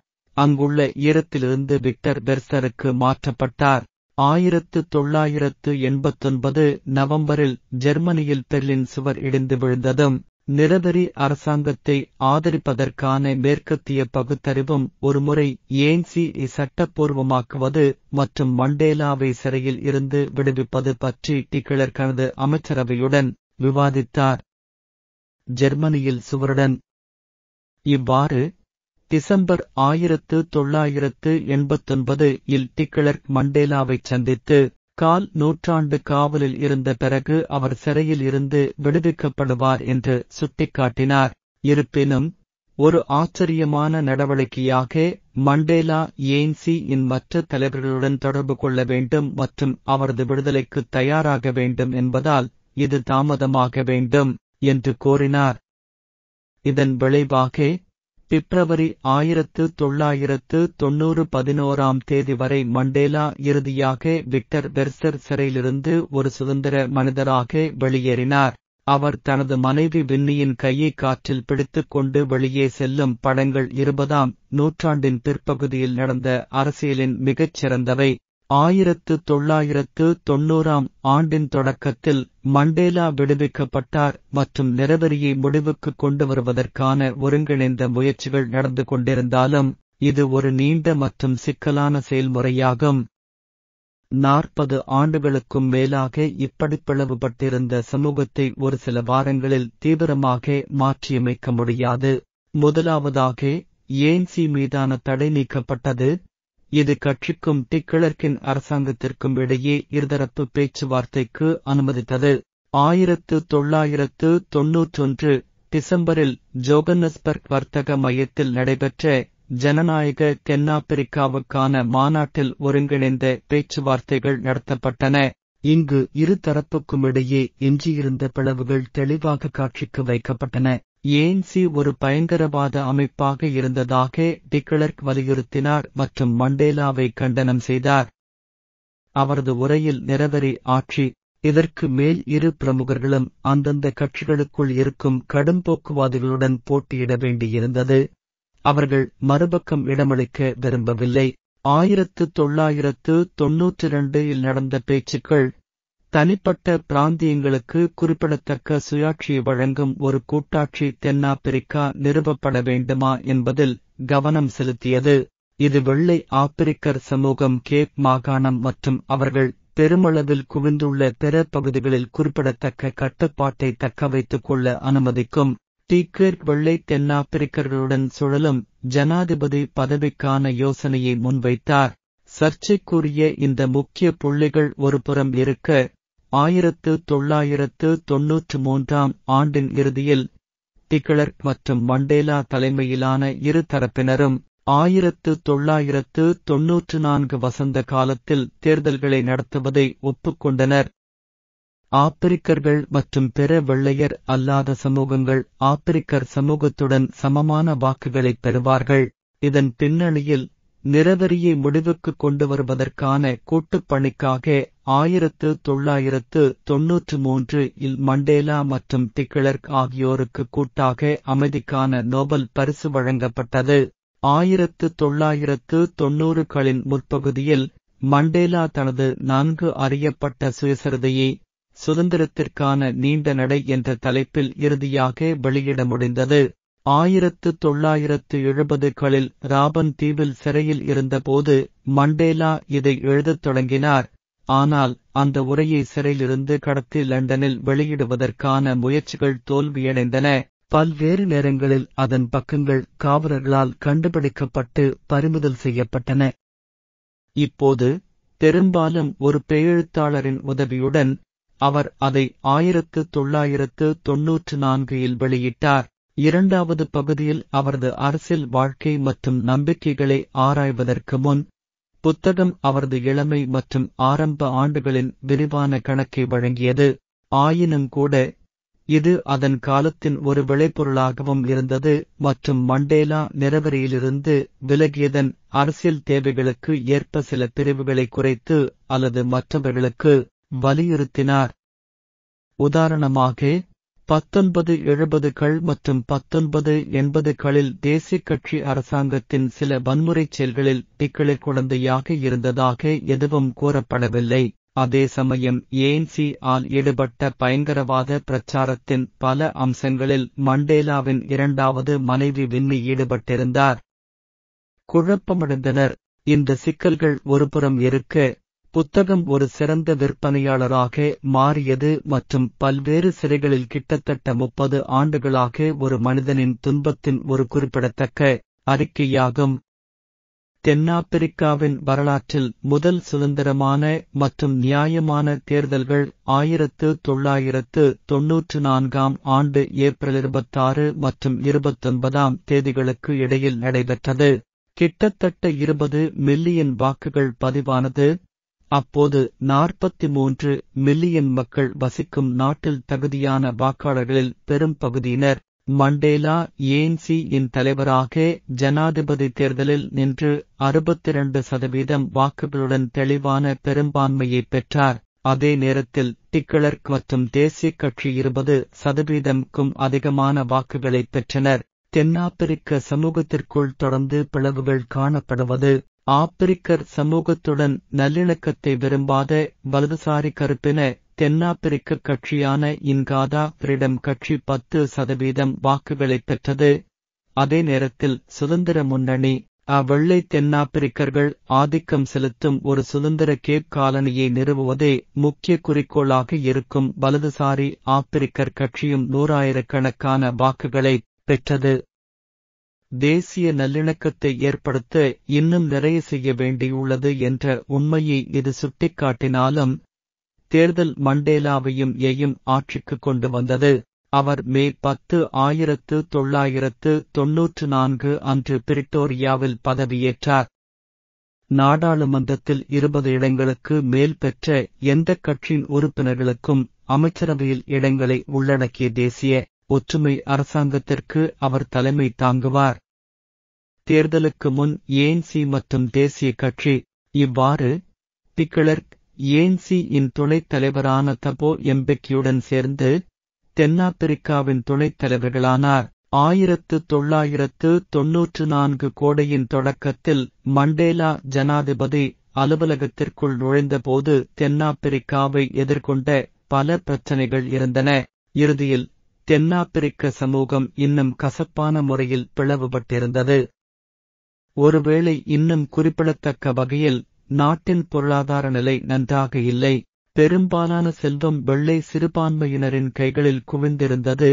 Speaker 1: அங்குள்ள ஈரத்திலிருந்து விக்டர் பெர்சருக்கு மாற்றப்பட்டார் ஆயிரத்து தொள்ளாயிரத்து எண்பத்தொன்பது நவம்பரில் ஜெர்மனியில் பெர்லின் சுவர் இடிந்து விழுந்ததும் நிரபரி அரசாங்கத்தை ஆதரிப்பதற்கான மேற்கத்திய பகுத்தறிவும் ஒருமுறை ஏன்சி சட்டப்பூர்வமாக்குவது மற்றும் மண்டேலாவை சிறையில் இருந்து விடுவிப்பது பற்றி டிகிளர் கனது அமைச்சரவையுடன் விவாதித்தார் ஜெர்மனியில் சுவருடன் இவ்வாறு டிசம்பர் ஆயிரத்து தொள்ளாயிரத்து எண்பத்தொன்பது இல் டிகிளர்க் மண்டேலாவைச் சந்தித்து கால் நூற்றாண்டு காவலில் இருந்த பிறகு அவர் சிறையில் இருந்து விடுவிக்கப்படுவார் என்று சுட்டிக்காட்டினார் இருப்பினும் ஒரு ஆச்சரியமான நடவடிக்கையாக மண்டேலா ஏன்சி இன் மற்ற தலைவர்களுடன் தொடர்பு கொள்ள வேண்டும் மற்றும் அவரது விடுதலைக்கு தயாராக வேண்டும் என்பதால் இது தாமதமாக வேண்டும் என்று கோரினார் இதன் விளைவாக பிப்ரவரி ஆயிரத்து தொள்ளாயிரத்து தொன்னூறு பதினோராம் தேதி வரை மண்டேலா இறுதியாக விக்டர் வெர்சர் சிறையிலிருந்து ஒரு சுதந்திர மனிதராக வெளியேறினார் அவர் தனது மனைவி விண்ணியின் கையை காற்றில் பிடித்துக் கொண்டு வெளியே செல்லும் படங்கள் இருபதாம் நூற்றாண்டின் பிற்பகுதியில் நடந்த அரசியலின் மிகச் சிறந்தவை ஆயிரத்து தொள்ளாயிரத்து தொன்னூறாம் ஆண்டின் தொடக்கத்தில் மண்டேலா விடுவிக்கப்பட்டார் மற்றும் நிரவரியை முடிவுக்கு கொண்டு வருவதற்கான ஒருங்கிணைந்த முயற்சிகள் நடந்து கொண்டிருந்தாலும் இது ஒரு நீண்ட மற்றும் சிக்கலான செயல்முறையாகும் நாற்பது ஆண்டுகளுக்கும் மேலாக இப்படிப்பிளவுபட்டிருந்த சமூகத்தை ஒரு சில வாரங்களில் தீவிரமாக மாற்றியமைக்க முடியாது முதலாவதாக ஏன்சி மீதான தடை நீக்கப்பட்டது இது கட்சிக்கும் டிக்கிழக்கின் அரசாங்கத்திற்கும் இடையே இருதரப்பு பேச்சுவார்த்தைக்கு அனுமதித்தது ஆயிரத்து தொள்ளாயிரத்து தொன்னூற்றொன்று டிசம்பரில் ஜோகன்னஸ்பர்க் வர்த்தக மையத்தில் நடைபெற்ற ஜனநாயக தென்னாப்பிரிக்காவுக்கான மாநாட்டில் ஒருங்கிணைந்த பேச்சுவார்த்தைகள் நடத்தப்பட்டன இங்கு இருதரப்புக்கும் இடையே எஞ்சியிருந்த பிளவுகள் தெளிவாக காட்சிக்கு வைக்கப்பட்டன ஏன்சி ஒரு பயங்கரவாத அமைப்பாக இருந்ததாக டிக்ளர்க் வலியுறுத்தினார் மற்றும் மண்டேலாவை கண்டனம் செய்தார் அவரது உரையில் நிரவரி ஆட்சி இதற்கு மேல் இரு பிரமுகர்களும் அந்தந்த கட்சிகளுக்குள் இருக்கும் கடும் போக்குவாதிகளுடன் போட்டியிட வேண்டியிருந்தது அவர்கள் மறுபக்கம் இடமளிக்க விரும்பவில்லை ஆயிரத்து தொள்ளாயிரத்து தொன்னூற்றி இரண்டில் நடந்த பேச்சுக்கள் தனிப்பட்ட பிராந்தியங்களுக்கு குறிப்பிடத்தக்க சுயாட்சி வழங்கும் ஒரு கூட்டாட்சி தென்னாப்பிரிக்கா நிறுவப்பட வேண்டுமா என்பதில் கவனம் செலுத்தியது இது வெள்ளை ஆப்பிரிக்கர் சமூகம் கேப் மாகாணம் மற்றும் அவர்கள் பெருமளவில் குவிந்துள்ள பிற பகுதிகளில் குறிப்பிடத்தக்க கட்டுப்பாட்டை தக்கவைத்துக் கொள்ள அனுமதிக்கும் டீக்கர் வெள்ளை தென்னாப்பிரிக்கர்களுடன் சுழலும் ஜனாதிபதி பதவிக்கான யோசனையை முன்வைத்தார் சர்ச்சைக்குரிய இந்த முக்கிய புள்ளிகள் ஒருபுறம் இருக்க ஆயிரத்து தொள்ளாயிரத்து தொன்னூற்று மூன்றாம் ஆண்டின் இறுதியில் டிக்ளர் மற்றும் மண்டேலா தலைமையிலான இரு தரப்பினரும் ஆயிரத்து தொள்ளாயிரத்து தொன்னூற்று நான்கு வசந்த காலத்தில் தேர்தல்களை நடத்துவதை ஒப்புக்கொண்டனர் ஆப்பிரிக்கர்கள் மற்றும் பிற வெள்ளையர் அல்லாத சமூகங்கள் ஆப்பிரிக்கர் சமூகத்துடன் சமமான வாக்குகளை பெறுவார்கள் இதன் பின்னணியில் நிறவெறியை முடிவுக்கு கொண்டு வருவதற்கான கூட்டுப் பணிக்காக ஆயிரத்து தொள்ளாயிரத்து தொன்னூற்று மூன்று இல் மண்டேலா மற்றும் டிக்ளர்க் ஆகியோருக்கு கூட்டாக அமைதிக்கான நோபல் பரிசு வழங்கப்பட்டது ஆயிரத்து தொள்ளாயிரத்து தொன்னூறுகளின் முற்பகுதியில் மண்டேலா தனது நன்கு அறியப்பட்ட சுயசரிதையை சுதந்திரத்திற்கான நீண்ட நடை என்ற தலைப்பில் இறுதியாக வெளியிட முடிந்தது ஆயிரத்து தொள்ளாயிரத்து எழுபதுகளில் ராபன் தீவில் சிறையில் இருந்தபோது மண்டேலா இதை எழுதத் தொடங்கினார் ஆனால் அந்த உரையை சிறையிலிருந்து கடத்தி லண்டனில் வெளியிடுவதற்கான முயற்சிகள் தோல்வியடைந்தன பல்வேறு நேரங்களில் அதன் பக்கங்கள் காவலர்களால் கண்டுபிடிக்கப்பட்டு பறிமுதல் செய்யப்பட்டன இப்போது பெரும்பாலும் ஒரு பெயெழுத்தாளரின் உதவியுடன் அவர் அதை ஆயிரத்து தொள்ளாயிரத்து தொன்னூற்று நான்கு இல் வெளியிட்டார் இரண்டாவது பகுதியில் அவரது அரசியல் வாழ்க்கை மற்றும் நம்பிக்கைகளை ஆராய்வதற்கு முன் புத்தகம் அவரது இளமை மற்றும் ஆரம்ப ஆண்டுகளின் விரிவான கணக்கை வழங்கியது ஆயினும் கூட இது அதன் காலத்தின் ஒரு விளைபொருளாகவும் இருந்தது மற்றும் மண்டேலா நிறவரியிலிருந்து விலகியதன் அரசியல் தேவைகளுக்கு ஏற்ப சில பிரிவுகளை குறைத்து அல்லது மற்றவர்களுக்கு வலியுறுத்தினார் உதாரணமாக பத்தொன்பது எழுபதுகள் மற்றும் பத்தொன்பது எண்பதுகளில் தேசிய கட்சி அரசாங்கத்தின் சில வன்முறைச் செயல்களில் டிக்களே குழந்தையாக இருந்ததாக எதுவும் கூறப்படவில்லை அதே சமயம் ஏன்சி ஆல் ஈடுபட்ட பயங்கரவாத பிரச்சாரத்தின் பல அம்சங்களில் மண்டேலாவின் இரண்டாவது மனைவி விண்ணி ஈடுபட்டிருந்தார் குழப்பமடைந்தனர் இந்த சிக்கல்கள் ஒருபுறம் இருக்க புத்தகம் ஒரு சிறந்த விற்பனையாளராக மாறியது மற்றும் பல்வேறு சிறைகளில் கிட்டத்தட்ட முப்பது ஆண்டுகளாக ஒரு மனிதனின் துன்பத்தின் ஒரு குறிப்பிடத்தக்க அறிக்கையாகும் தென்னாப்பிரிக்காவின் வரலாற்றில் முதல் சுதந்திரமான மற்றும் நியாயமான தேர்தல்கள் ஆயிரத்து தொள்ளாயிரத்து தொன்னூற்று நான்காம் ஆண்டு ஏப்ரல் இருபத்தாறு மற்றும் இருபத்தொன்பதாம் தேதிகளுக்கு இடையில் நடைபெற்றது கிட்டத்தட்ட இருபது மில்லியன் வாக்குகள் பதிவானது அப்போது நாற்பத்தி மூன்று மில்லியன் மக்கள் வசிக்கும் நாட்டில் தகுதியான வாக்காளர்களில் பெரும் பகுதியினர் மண்டேலா ஏன்சியின் தலைவராக ஜனாதிபதி தேர்தலில் நின்று அறுபத்திரண்டு சதவீதம் வாக்குகளுடன் தெளிவான பெரும்பான்மையை பெற்றார் அதே நேரத்தில் டிக்ளர்க் மற்றும் தேசிய கட்சி இருபது சதவீதம்க்கும் அதிகமான வாக்குகளை பெற்றனர் தென்னாப்பிரிக்க சமூகத்திற்குள் தொடர்ந்து பிளவுகள் காணப்படுவது ஆப்பிரிக்கர் சமூகத்துடன் நல்லிணக்கத்தை விரும்பாத வலதுசாரி கருப்பின தென்னாப்பிரிக்க கட்சியான இன்காதா பிரிடம் கட்சி பத்து சதவீதம் வாக்குகளை பெற்றது அதே நேரத்தில் சுதந்திர முன்னணி அவ்வெள்ளை தென்னாப்பிரிக்கர்கள் ஆதிக்கம் செலுத்தும் ஒரு சுதந்திர கேப் காலனியை நிறுவுவதே முக்கிய குறிக்கோளாக இருக்கும் வலதுசாரி ஆப்பிரிக்கர் கட்சியும் நூறாயிரக்கணக்கான வாக்குகளை பெற்றது தேசிய நல்லிணக்கத்தை ஏற்படுத்த இன்னும் நிறைய செய்ய வேண்டியுள்ளது என்ற உண்மையை இது சுட்டிக்காட்டினாலும் தேர்தல் மண்டேலாவையும் ஏயும் ஆட்சிக்கு கொண்டு வந்தது அவர் மே பத்து ஆயிரத்து தொள்ளாயிரத்து தொன்னூற்று நான்கு அன்று பிரிட்டோரியாவில் பதவியேற்றார் நாடாளுமன்றத்தில் இருபது இடங்களுக்கு மேல் பெற்ற எந்த கட்சியின் உறுப்பினர்களுக்கும் அமைச்சரவையில் இடங்களை உள்ளடக்கிய தேசிய ஒற்றுமை அரசாங்கத்திற்கு அவர் தலைமை தாங்குவார் தேர்தலுக்கு முன் ஏன்சி மற்றும் தேசிய கட்சி இவ்வாறு டிக்ளர்க் ஏன்சியின் துணைத் தலைவரான தபோ எம்பெக்கியுடன் சேர்ந்து தென்னாப்பிரிக்காவின் துணைத் தலைவர்களானார் ஆயிரத்து தொள்ளாயிரத்து தொன்னூற்று நான்கு கோடையின் தொடக்கத்தில் மண்டேலா ஜனாதிபதி அலுவலகத்திற்குள் நுழைந்தபோது தென்னாப்பிரிக்காவை எதிர்கொண்ட பல பிரச்சினைகள் இருந்தன இறுதியில் தென்னாப்பிரிக்க சமூகம் இன்னும் கசப்பான முறையில் பிளவுபட்டிருந்தது ஒருவேளை இன்னும் குறிப்பிடத்தக்க வகையில் நாட்டின் பொருளாதார நிலை நன்றாக இல்லை பெரும்பாலான செல்வம் வெள்ளை சிறுபான்மையினரின் கைகளில் குவிந்திருந்தது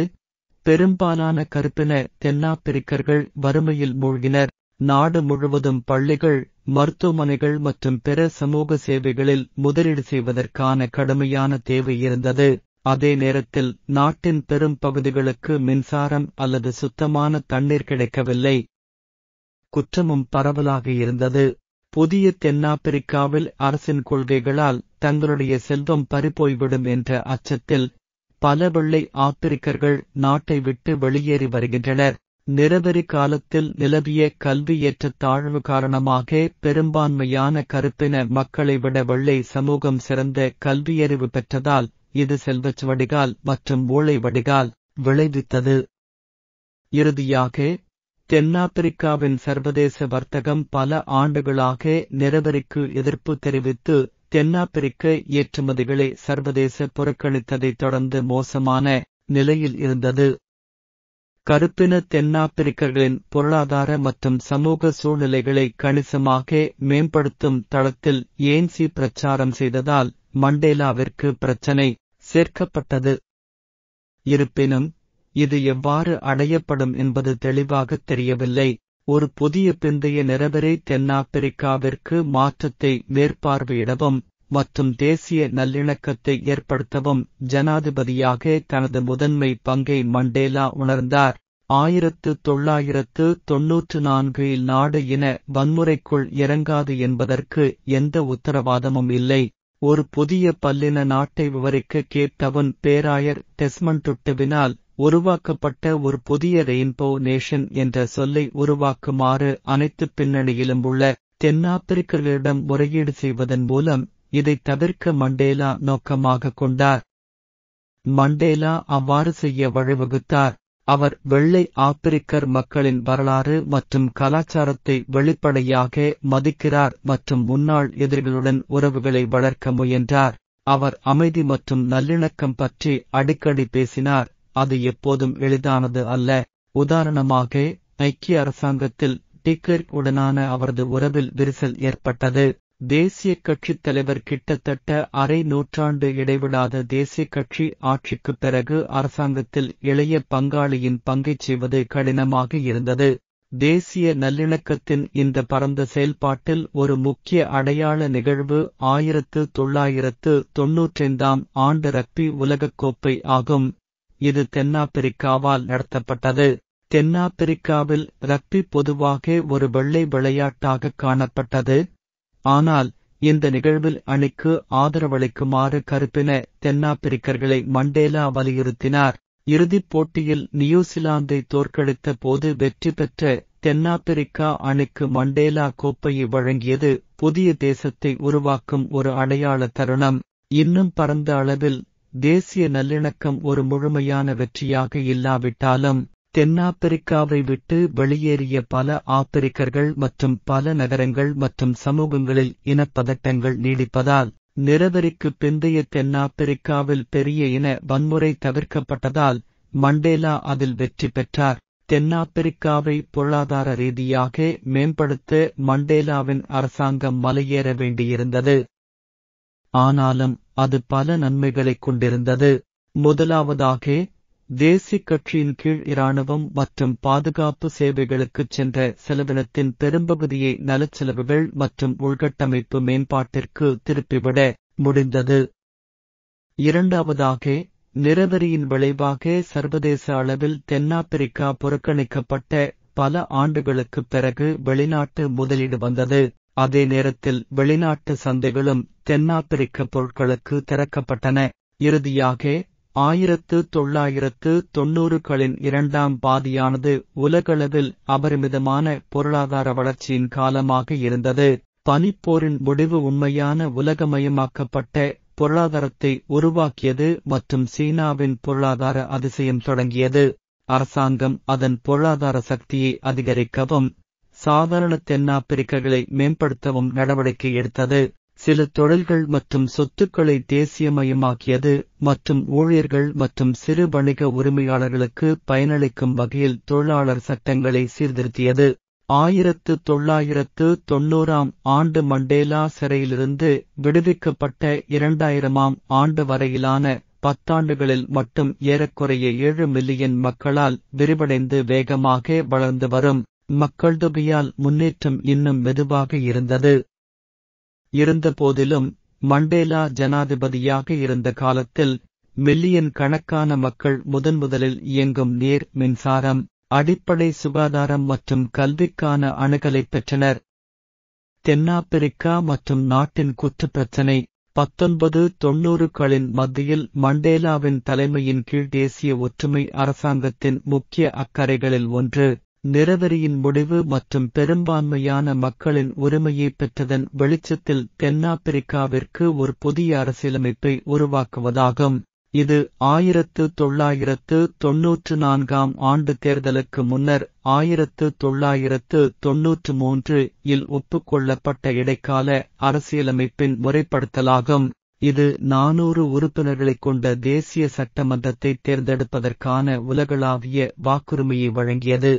Speaker 1: பெரும்பாலான கருப்பின தென்னாப்பிரிக்கர்கள் வறுமையில் மூழ்கினர் நாடு முழுவதும் பள்ளிகள் மருத்துவமனைகள் மற்றும் பிற சமூக சேவைகளில் முதலீடு செய்வதற்கான கடுமையான தேவை இருந்தது அதே நேரத்தில் நாட்டின் பெரும் பகுதிகளுக்கு மின்சாரம் அல்லது சுத்தமான தண்ணீர் கிடைக்கவில்லை குற்றமும் பரவலாக இருந்தது புதிய தென்னாப்பிரிக்காவில் அரசின் கொள்கைகளால் தங்களுடைய செல்வம் பறிபோய்விடும் என்ற அச்சத்தில் பல வெள்ளை ஆப்பிரிக்கர்கள் நாட்டை விட்டு வெளியேறி வருகின்றனர் நிரவரி காலத்தில் நிலவிய கல்வி ஏற்ற தாழ்வு காரணமாக பெரும்பான்மையான கருப்பின மக்களை விட வெள்ளை சமூகம் சிறந்த கல்வியறிவு பெற்றதால் இது செல்வச் வடிகால் மற்றும் ஓலை வடிகால் விளைவித்தது இறுதியாக தென்னாப்பிரிக்காவின் சர்வதேச வர்த்தகம் பல ஆண்டுகளாக நிரவரிக்கு எதிர்ப்பு தெரிவித்து தென்னாப்பிரிக்க ஏற்றுமதிகளை சர்வதேச புறக்கணித்ததைத் தொடர்ந்து மோசமான நிலையில் இருந்தது கருப்பின தென்னாப்பிரிக்கர்களின் பொருளாதார மற்றும் சமூக சூழ்நிலைகளை கணிசமாக மேம்படுத்தும் தளத்தில் ஏன்சி பிரச்சாரம் செய்ததால் மண்டேலாவிற்கு பிரச்சினை சேர்க்கப்பட்டது இருப்பினும் இது எவ்வாறு அடையப்படும் என்பது தெளிவாக தெரியவில்லை ஒரு புதிய பிந்தைய நிரபரை தென்னாப்பிரிக்காவிற்கு மாற்றத்தை மேற்பார்வையிடவும் மற்றும் தேசிய நல்லிணக்கத்தை ஏற்படுத்தவும் ஜனாதிபதியாக தனது முதன்மை பங்கை மண்டேலா உணர்ந்தார் ஆயிரத்து தொள்ளாயிரத்து தொன்னூற்று நான்கில் நாடு என வன்முறைக்குள் இறங்காது என்பதற்கு எந்த உத்தரவாதமும் இல்லை ஒரு புதிய பல்லின நாட்டை விவரிக்க கேட்டவன் பேராயர் டெஸ்மண்டுட்டுவினால் உருவாக்கப்பட்ட ஒரு புதிய ரெயின்போ நேஷன் என்ற சொல்லை உருவாக்குமாறு அனைத்து பின்னணியிலும் உள்ள தென்னாப்பிரிக்கர்களிடம் முறையீடு செய்வதன் மூலம் இதை தவிர்க்க மண்டேலா நோக்கமாக கொண்டார் மண்டேலா அவ்வாறு செய்ய வழிவகுத்தார் அவர் வெள்ளை ஆப்பிரிக்கர் மக்களின் வரலாறு மற்றும் கலாச்சாரத்தை வெளிப்படையாக மதிக்கிறார் மற்றும் முன்னாள் எதிரிகளுடன் உறவுகளை வளர்க்க முயன்றார் அவர் அமைதி மற்றும் நல்லிணக்கம் பற்றி அடிக்கடி பேசினார் அது எப்போதும் எளிதானது அல்ல உதாரணமாக ஐக்கிய அரசாங்கத்தில் டிக்கர் உடனான அவரது உறவில் விரிசல் ஏற்பட்டது தேசிய கட்சித் தலைவர் கிட்டத்தட்ட அரை நூற்றாண்டு இடைவிடாத தேசிய கட்சி ஆட்சிக்குப் பிறகு அரசாங்கத்தில் இளைய பங்காளியின் பங்கைச் செய்வது கடினமாக இருந்தது தேசிய நல்லிணக்கத்தின் இந்த பரந்த செயல்பாட்டில் ஒரு முக்கிய அடையாள நிகழ்வு ஆயிரத்து தொள்ளாயிரத்து தொன்னூற்றைந்தாம் ஆண்டு ரக்பி உலகக்கோப்பை ஆகும் இது தென்னாப்பிரிக்காவால் நடத்தப்பட்டது தென்னாப்பிரிக்காவில் ரக்பி பொதுவாக ஒரு வெள்ளை விளையாட்டாக காணப்பட்டது ஆனால் இந்த நிகழ்வில் அணிக்கு ஆதரவளிக்குமாறு கருப்பின தென்னாப்பிரிக்கர்களை மண்டேலா வலியுறுத்தினார் இறுதிப் போட்டியில் நியூசிலாந்தை தோற்கடித்த போது வெற்றி பெற்ற தென்னாப்பிரிக்கா அணிக்கு மண்டேலா கோப்பையை வழங்கியது புதிய தேசத்தை உருவாக்கும் ஒரு அடையாள தருணம் இன்னும் பரந்த அளவில் தேசிய நல்லிணக்கம் ஒரு முழுமையான வெற்றியாக இல்லாவிட்டாலும் தென்னாப்பிரிக்காவை விட்டு வெளியேறிய பல ஆப்பிரிக்கர்கள் மற்றும் பல நகரங்கள் மற்றும் சமூகங்களில் இனப்பதட்டங்கள் நீடிப்பதால் நிரவரிக்கு பிந்தைய தென்னாப்பிரிக்காவில் பெரிய இன வன்முறை தவிர்க்கப்பட்டதால் மண்டேலா அதில் வெற்றி பெற்றார் தென்னாப்பிரிக்காவை பொருளாதார ரீதியாக மேம்படுத்த மண்டேலாவின் அரசாங்கம் மலையேற வேண்டியிருந்தது ஆனாலும் அது பல நன்மைகளைக் கொண்டிருந்தது முதலாவதாக தேசிய கட்சியின் கீழ் இராணுவம் மற்றும் பாதுகாப்பு சேவைகளுக்கு சென்ற செலவினத்தின் பெரும்பகுதியை நலச்செலவுகள் மற்றும் உள்கட்டமைப்பு மேம்பாட்டிற்கு திருப்பிவிட முடிந்தது இரண்டாவதாக நிரவரியின் விளைவாக சர்வதேச அளவில் தென்னாப்பிரிக்கா புறக்கணிக்கப்பட்ட பல ஆண்டுகளுக்குப் பிறகு வெளிநாட்டு முதலீடு வந்தது அதே நேரத்தில் வெளிநாட்டு சந்தைகளும் தென்னாப்பிரிக்க பொருட்களுக்கு திறக்கப்பட்டன இறுதியாக ஆயிரத்து தொள்ளாயிரத்து தொன்னூறுகளின் இரண்டாம் பாதியானது உலகளவில் அபரிமிதமான பொருளாதார வளர்ச்சியின் காலமாக இருந்தது பனிப்போரின் முடிவு உண்மையான உலகமயமாக்கப்பட்ட பொருளாதாரத்தை உருவாக்கியது மற்றும் சீனாவின் பொருளாதார அதிசயம் தொடங்கியது அரசாங்கம் அதன் பொருளாதார சக்தியை அதிகரிக்கவும் சாதாரண தென்னாப்பிரிக்கர்களை மேம்படுத்தவும் நடவடிக்கை எடுத்தது சில தொழில்கள் மற்றும் சொத்துக்களை தேசியமயமாக்கியது மற்றும் ஊழியர்கள் மற்றும் சிறு வணிக உரிமையாளர்களுக்கு பயனளிக்கும் வகையில் தொழிலாளர் சட்டங்களை சீர்திருத்தியது ஆயிரத்து தொள்ளாயிரத்து தொன்னூறாம் ஆண்டு மண்டேலா சிறையிலிருந்து விடுவிக்கப்பட்ட இரண்டாயிரமாம் ஆண்டு வரையிலான பத்தாண்டுகளில் மட்டும் ஏறக்குறைய ஏழு மில்லியன் மக்களால் விரிவடைந்து வேகமாக வளர்ந்து வரும் தொகையால் முன்னேற்றம் இன்னும் மெதுவாக இருந்தது இருந்தபோதிலும் மண்டேலா ஜனாதிபதியாக இருந்த காலத்தில் மில்லியன் கணக்கான மக்கள் முதன் முதலில் இயங்கும் நீர் மின்சாரம் அடிப்படை சுகாதாரம் மற்றும் கல்விக்கான அணுகலை பெற்றனர் தென்னாப்பிரிக்கா மற்றும் நாட்டின் குற்ற பிரச்சினை பத்தொன்பது தொன்னூறுகளின் மத்தியில் மண்டேலாவின் தலைமையின் கீழ் தேசிய ஒற்றுமை அரசாங்கத்தின் முக்கிய அக்கறைகளில் ஒன்று நிறவரியின் முடிவு மற்றும் பெரும்பான்மையான மக்களின் உரிமையை பெற்றதன் வெளிச்சத்தில் தென்னாப்பிரிக்காவிற்கு ஒரு புதிய அரசியலமைப்பை உருவாக்குவதாகும் இது ஆயிரத்து தொள்ளாயிரத்து தொன்னூற்று நான்காம் ஆண்டு தேர்தலுக்கு முன்னர் ஆயிரத்து தொள்ளாயிரத்து தொன்னூற்று மூன்று இல் ஒப்புக்கொள்ளப்பட்ட இடைக்கால அரசியலமைப்பின் முறைப்படுத்தலாகும் இது நானூறு உறுப்பினர்களைக் கொண்ட தேசிய சட்டமன்றத்தை தேர்ந்தெடுப்பதற்கான உலகளாவிய வாக்குரிமையை வழங்கியது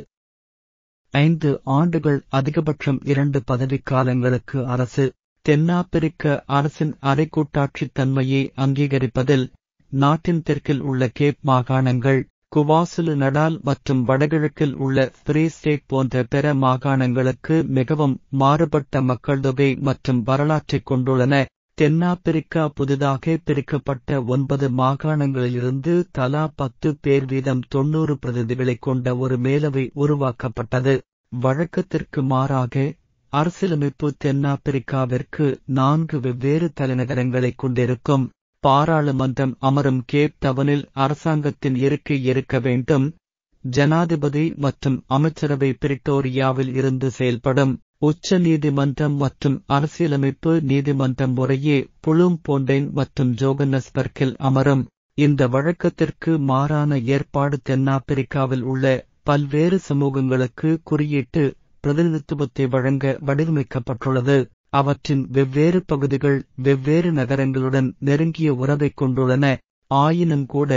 Speaker 1: ஐந்து ஆண்டுகள் அதிகபட்சம் இரண்டு பதவிக்காலங்களுக்கு அரசு தென்னாப்பிரிக்க அரசின் அரைக்கூட்டாட்சித் தன்மையை அங்கீகரிப்பதில் நாட்டின் தெற்கில் உள்ள கேப் மாகாணங்கள் குவாசுலு நடால் மற்றும் வடகிழக்கில் உள்ள ஃப்ரீ ஸ்டேட் போன்ற பிற மாகாணங்களுக்கு மிகவும் மாறுபட்ட தொகை மற்றும் வரலாற்றைக் கொண்டுள்ளன தென்னாப்பிரிக்கா புதிதாக பிரிக்கப்பட்ட ஒன்பது மாகாணங்களிலிருந்து தலா பத்து பேர் வீதம் தொன்னூறு பிரதிநிதிகளைக் கொண்ட ஒரு மேலவை உருவாக்கப்பட்டது வழக்கத்திற்கு மாறாக அரசியலமைப்பு தென்னாப்பிரிக்காவிற்கு நான்கு வெவ்வேறு தலைநகரங்களைக் கொண்டிருக்கும் பாராளுமன்றம் அமரும் கேப் டவுனில் அரசாங்கத்தின் இருக்கை இருக்க வேண்டும் ஜனாதிபதி மற்றும் அமைச்சரவை பிரிட்டோரியாவில் இருந்து செயல்படும் உச்ச நீதிமன்றம் மற்றும் அரசியலமைப்பு நீதிமன்றம் முறையே புளும் போண்டேன் மற்றும் ஜோகன்னஸ்பர்கில் அமரும் இந்த வழக்கத்திற்கு மாறான ஏற்பாடு தென்னாப்பிரிக்காவில் உள்ள பல்வேறு சமூகங்களுக்கு குறியீட்டு பிரதிநிதித்துவத்தை வழங்க வடிவமைக்கப்பட்டுள்ளது அவற்றின் வெவ்வேறு பகுதிகள் வெவ்வேறு நகரங்களுடன் நெருங்கிய உறவைக் கொண்டுள்ளன ஆயினும் கூட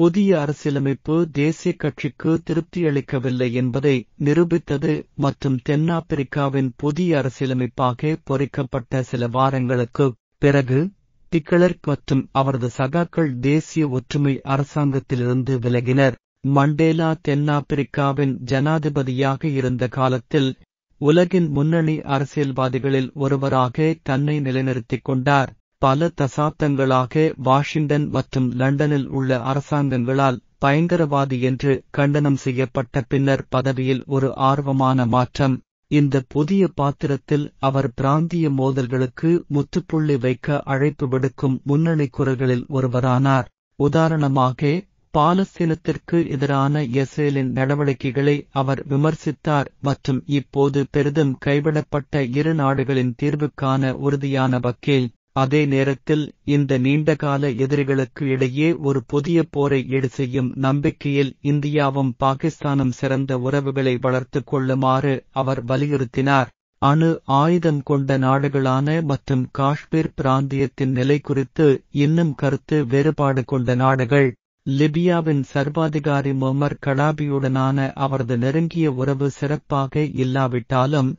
Speaker 1: புதிய அரசியலமைப்பு தேசிய கட்சிக்கு திருப்தியளிக்கவில்லை என்பதை நிரூபித்தது மற்றும் தென்னாப்பிரிக்காவின் புதிய அரசியலமைப்பாக பொறிக்கப்பட்ட சில வாரங்களுக்கு பிறகு டிக்ளர்க் மற்றும் அவரது சகாக்கள் தேசிய ஒற்றுமை அரசாங்கத்திலிருந்து விலகினர் மண்டேலா தென்னாப்பிரிக்காவின் ஜனாதிபதியாக இருந்த காலத்தில் உலகின் முன்னணி அரசியல்வாதிகளில் ஒருவராக தன்னை நிலைநிறுத்திக் கொண்டார் பல தசாப்தங்களாக வாஷிங்டன் மற்றும் லண்டனில் உள்ள அரசாங்கங்களால் பயங்கரவாதி என்று கண்டனம் செய்யப்பட்ட பின்னர் பதவியில் ஒரு ஆர்வமான மாற்றம் இந்த புதிய பாத்திரத்தில் அவர் பிராந்திய மோதல்களுக்கு முற்றுப்புள்ளி வைக்க அழைப்பு விடுக்கும் முன்னணி குரல்களில் ஒருவரானார் உதாரணமாக பாலஸ்தீனத்திற்கு எதிரான இஸ்ரேலின் நடவடிக்கைகளை அவர் விமர்சித்தார் மற்றும் இப்போது பெரிதும் கைவிடப்பட்ட இரு நாடுகளின் தீர்வுக்கான உறுதியான வக்கீல் அதே நேரத்தில் இந்த நீண்டகால எதிரிகளுக்கு இடையே ஒரு புதிய போரை ஈடு செய்யும் நம்பிக்கையில் இந்தியாவும் பாகிஸ்தானும் சிறந்த உறவுகளை வளர்த்துக் கொள்ளுமாறு அவர் வலியுறுத்தினார் அணு ஆயுதம் கொண்ட நாடுகளான மற்றும் காஷ்மீர் பிராந்தியத்தின் நிலை குறித்து இன்னும் கருத்து வேறுபாடு கொண்ட நாடுகள் லிபியாவின் சர்வாதிகாரி முமர் கடாபியுடனான அவரது நெருங்கிய உறவு சிறப்பாக இல்லாவிட்டாலும்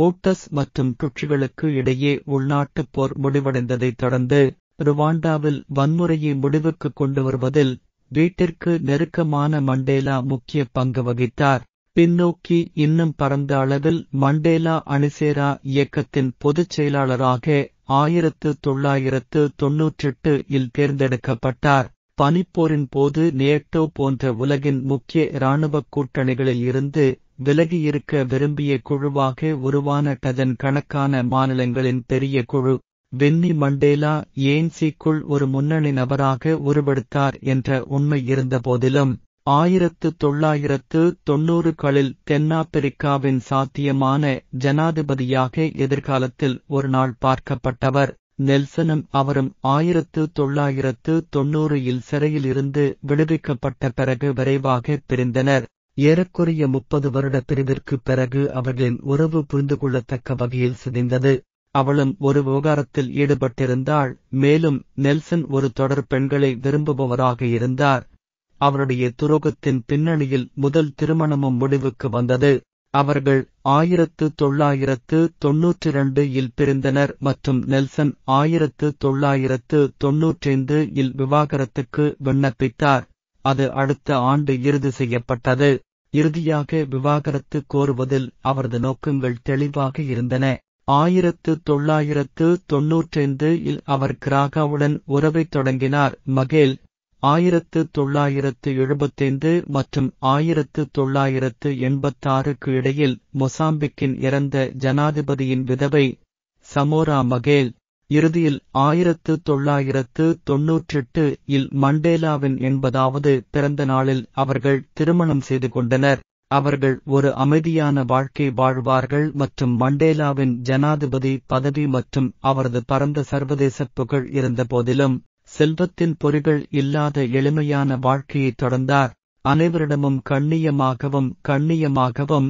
Speaker 1: ஹூட்டஸ் மற்றும் டுட்சிகளுக்கு இடையே உள்நாட்டுப் போர் முடிவடைந்ததைத் தொடர்ந்து ருவாண்டாவில் வன்முறையை முடிவுக்கு கொண்டு வருவதில் வீட்டிற்கு நெருக்கமான மண்டேலா முக்கிய பங்கு வகித்தார் பின்னோக்கி இன்னும் பரந்த அளவில் மண்டேலா அணிசேரா இயக்கத்தின் பொதுச் செயலாளராக ஆயிரத்து தொள்ளாயிரத்து தொன்னூற்றெட்டு இல் தேர்ந்தெடுக்கப்பட்டார் பனிப்போரின் போது நேட்டோ போன்ற உலகின் முக்கிய இராணுவ கூட்டணிகளில் இருந்து விலகியிருக்க விரும்பிய குழுவாக உருவான கதன் கணக்கான மாநிலங்களின் பெரிய குழு வென்னி மண்டேலா ஏன்சிக்குள் ஒரு முன்னணி நபராக உருவெடுத்தார் என்ற உண்மை இருந்தபோதிலும் ஆயிரத்து தொள்ளாயிரத்து தொன்னூறுகளில் தென்னாப்பிரிக்காவின் சாத்தியமான ஜனாதிபதியாக எதிர்காலத்தில் ஒரு நாள் பார்க்கப்பட்டவர் நெல்சனும் அவரும் ஆயிரத்து தொள்ளாயிரத்து இல் சிறையில் இருந்து விடுவிக்கப்பட்ட பிறகு விரைவாக பிரிந்தனர் ஏறக்குறைய முப்பது வருட பிரிவிற்கு பிறகு அவர்களின் உறவு புரிந்து கொள்ளத்தக்க வகையில் சிதைந்தது அவளும் ஒரு விவகாரத்தில் ஈடுபட்டிருந்தாள் மேலும் நெல்சன் ஒரு தொடர் பெண்களை விரும்புபவராக இருந்தார் அவருடைய துரோகத்தின் பின்னணியில் முதல் திருமணமும் முடிவுக்கு வந்தது அவர்கள் ஆயிரத்து தொள்ளாயிரத்து தொன்னூற்றி இரண்டு இல் பிரிந்தனர் மற்றும் நெல்சன் ஆயிரத்து தொள்ளாயிரத்து தொன்னூற்றைந்து இல் விவாகரத்துக்கு விண்ணப்பித்தார் அது அடுத்த ஆண்டு இறுதி செய்யப்பட்டது இறுதியாக விவாகரத்து கோருவதில் அவரது நோக்கங்கள் தெளிவாக இருந்தன ஆயிரத்து தொள்ளாயிரத்து தொன்னூற்றைந்து இல் அவர் கிராகாவுடன் உறவைத் தொடங்கினார் மகேல் ஆயிரத்து தொள்ளாயிரத்து எழுபத்தைந்து மற்றும் ஆயிரத்து தொள்ளாயிரத்து எண்பத்தாறுக்கு இடையில் மொசாம்பிக்கின் இறந்த ஜனாதிபதியின் விதவை சமோரா மகேல் இறுதியில் ஆயிரத்து தொள்ளாயிரத்து தொன்னூற்றெட்டு இல் மண்டேலாவின் எண்பதாவது பிறந்த நாளில் அவர்கள் திருமணம் செய்து கொண்டனர் அவர்கள் ஒரு அமைதியான வாழ்க்கை வாழ்வார்கள் மற்றும் மண்டேலாவின் ஜனாதிபதி பதவி மற்றும் அவரது பரந்த சர்வதேச புகழ் இருந்த போதிலும் செல்வத்தின் பொறிகள் இல்லாத எளிமையான வாழ்க்கையை தொடர்ந்தார் அனைவரிடமும் கண்ணியமாகவும் கண்ணியமாகவும்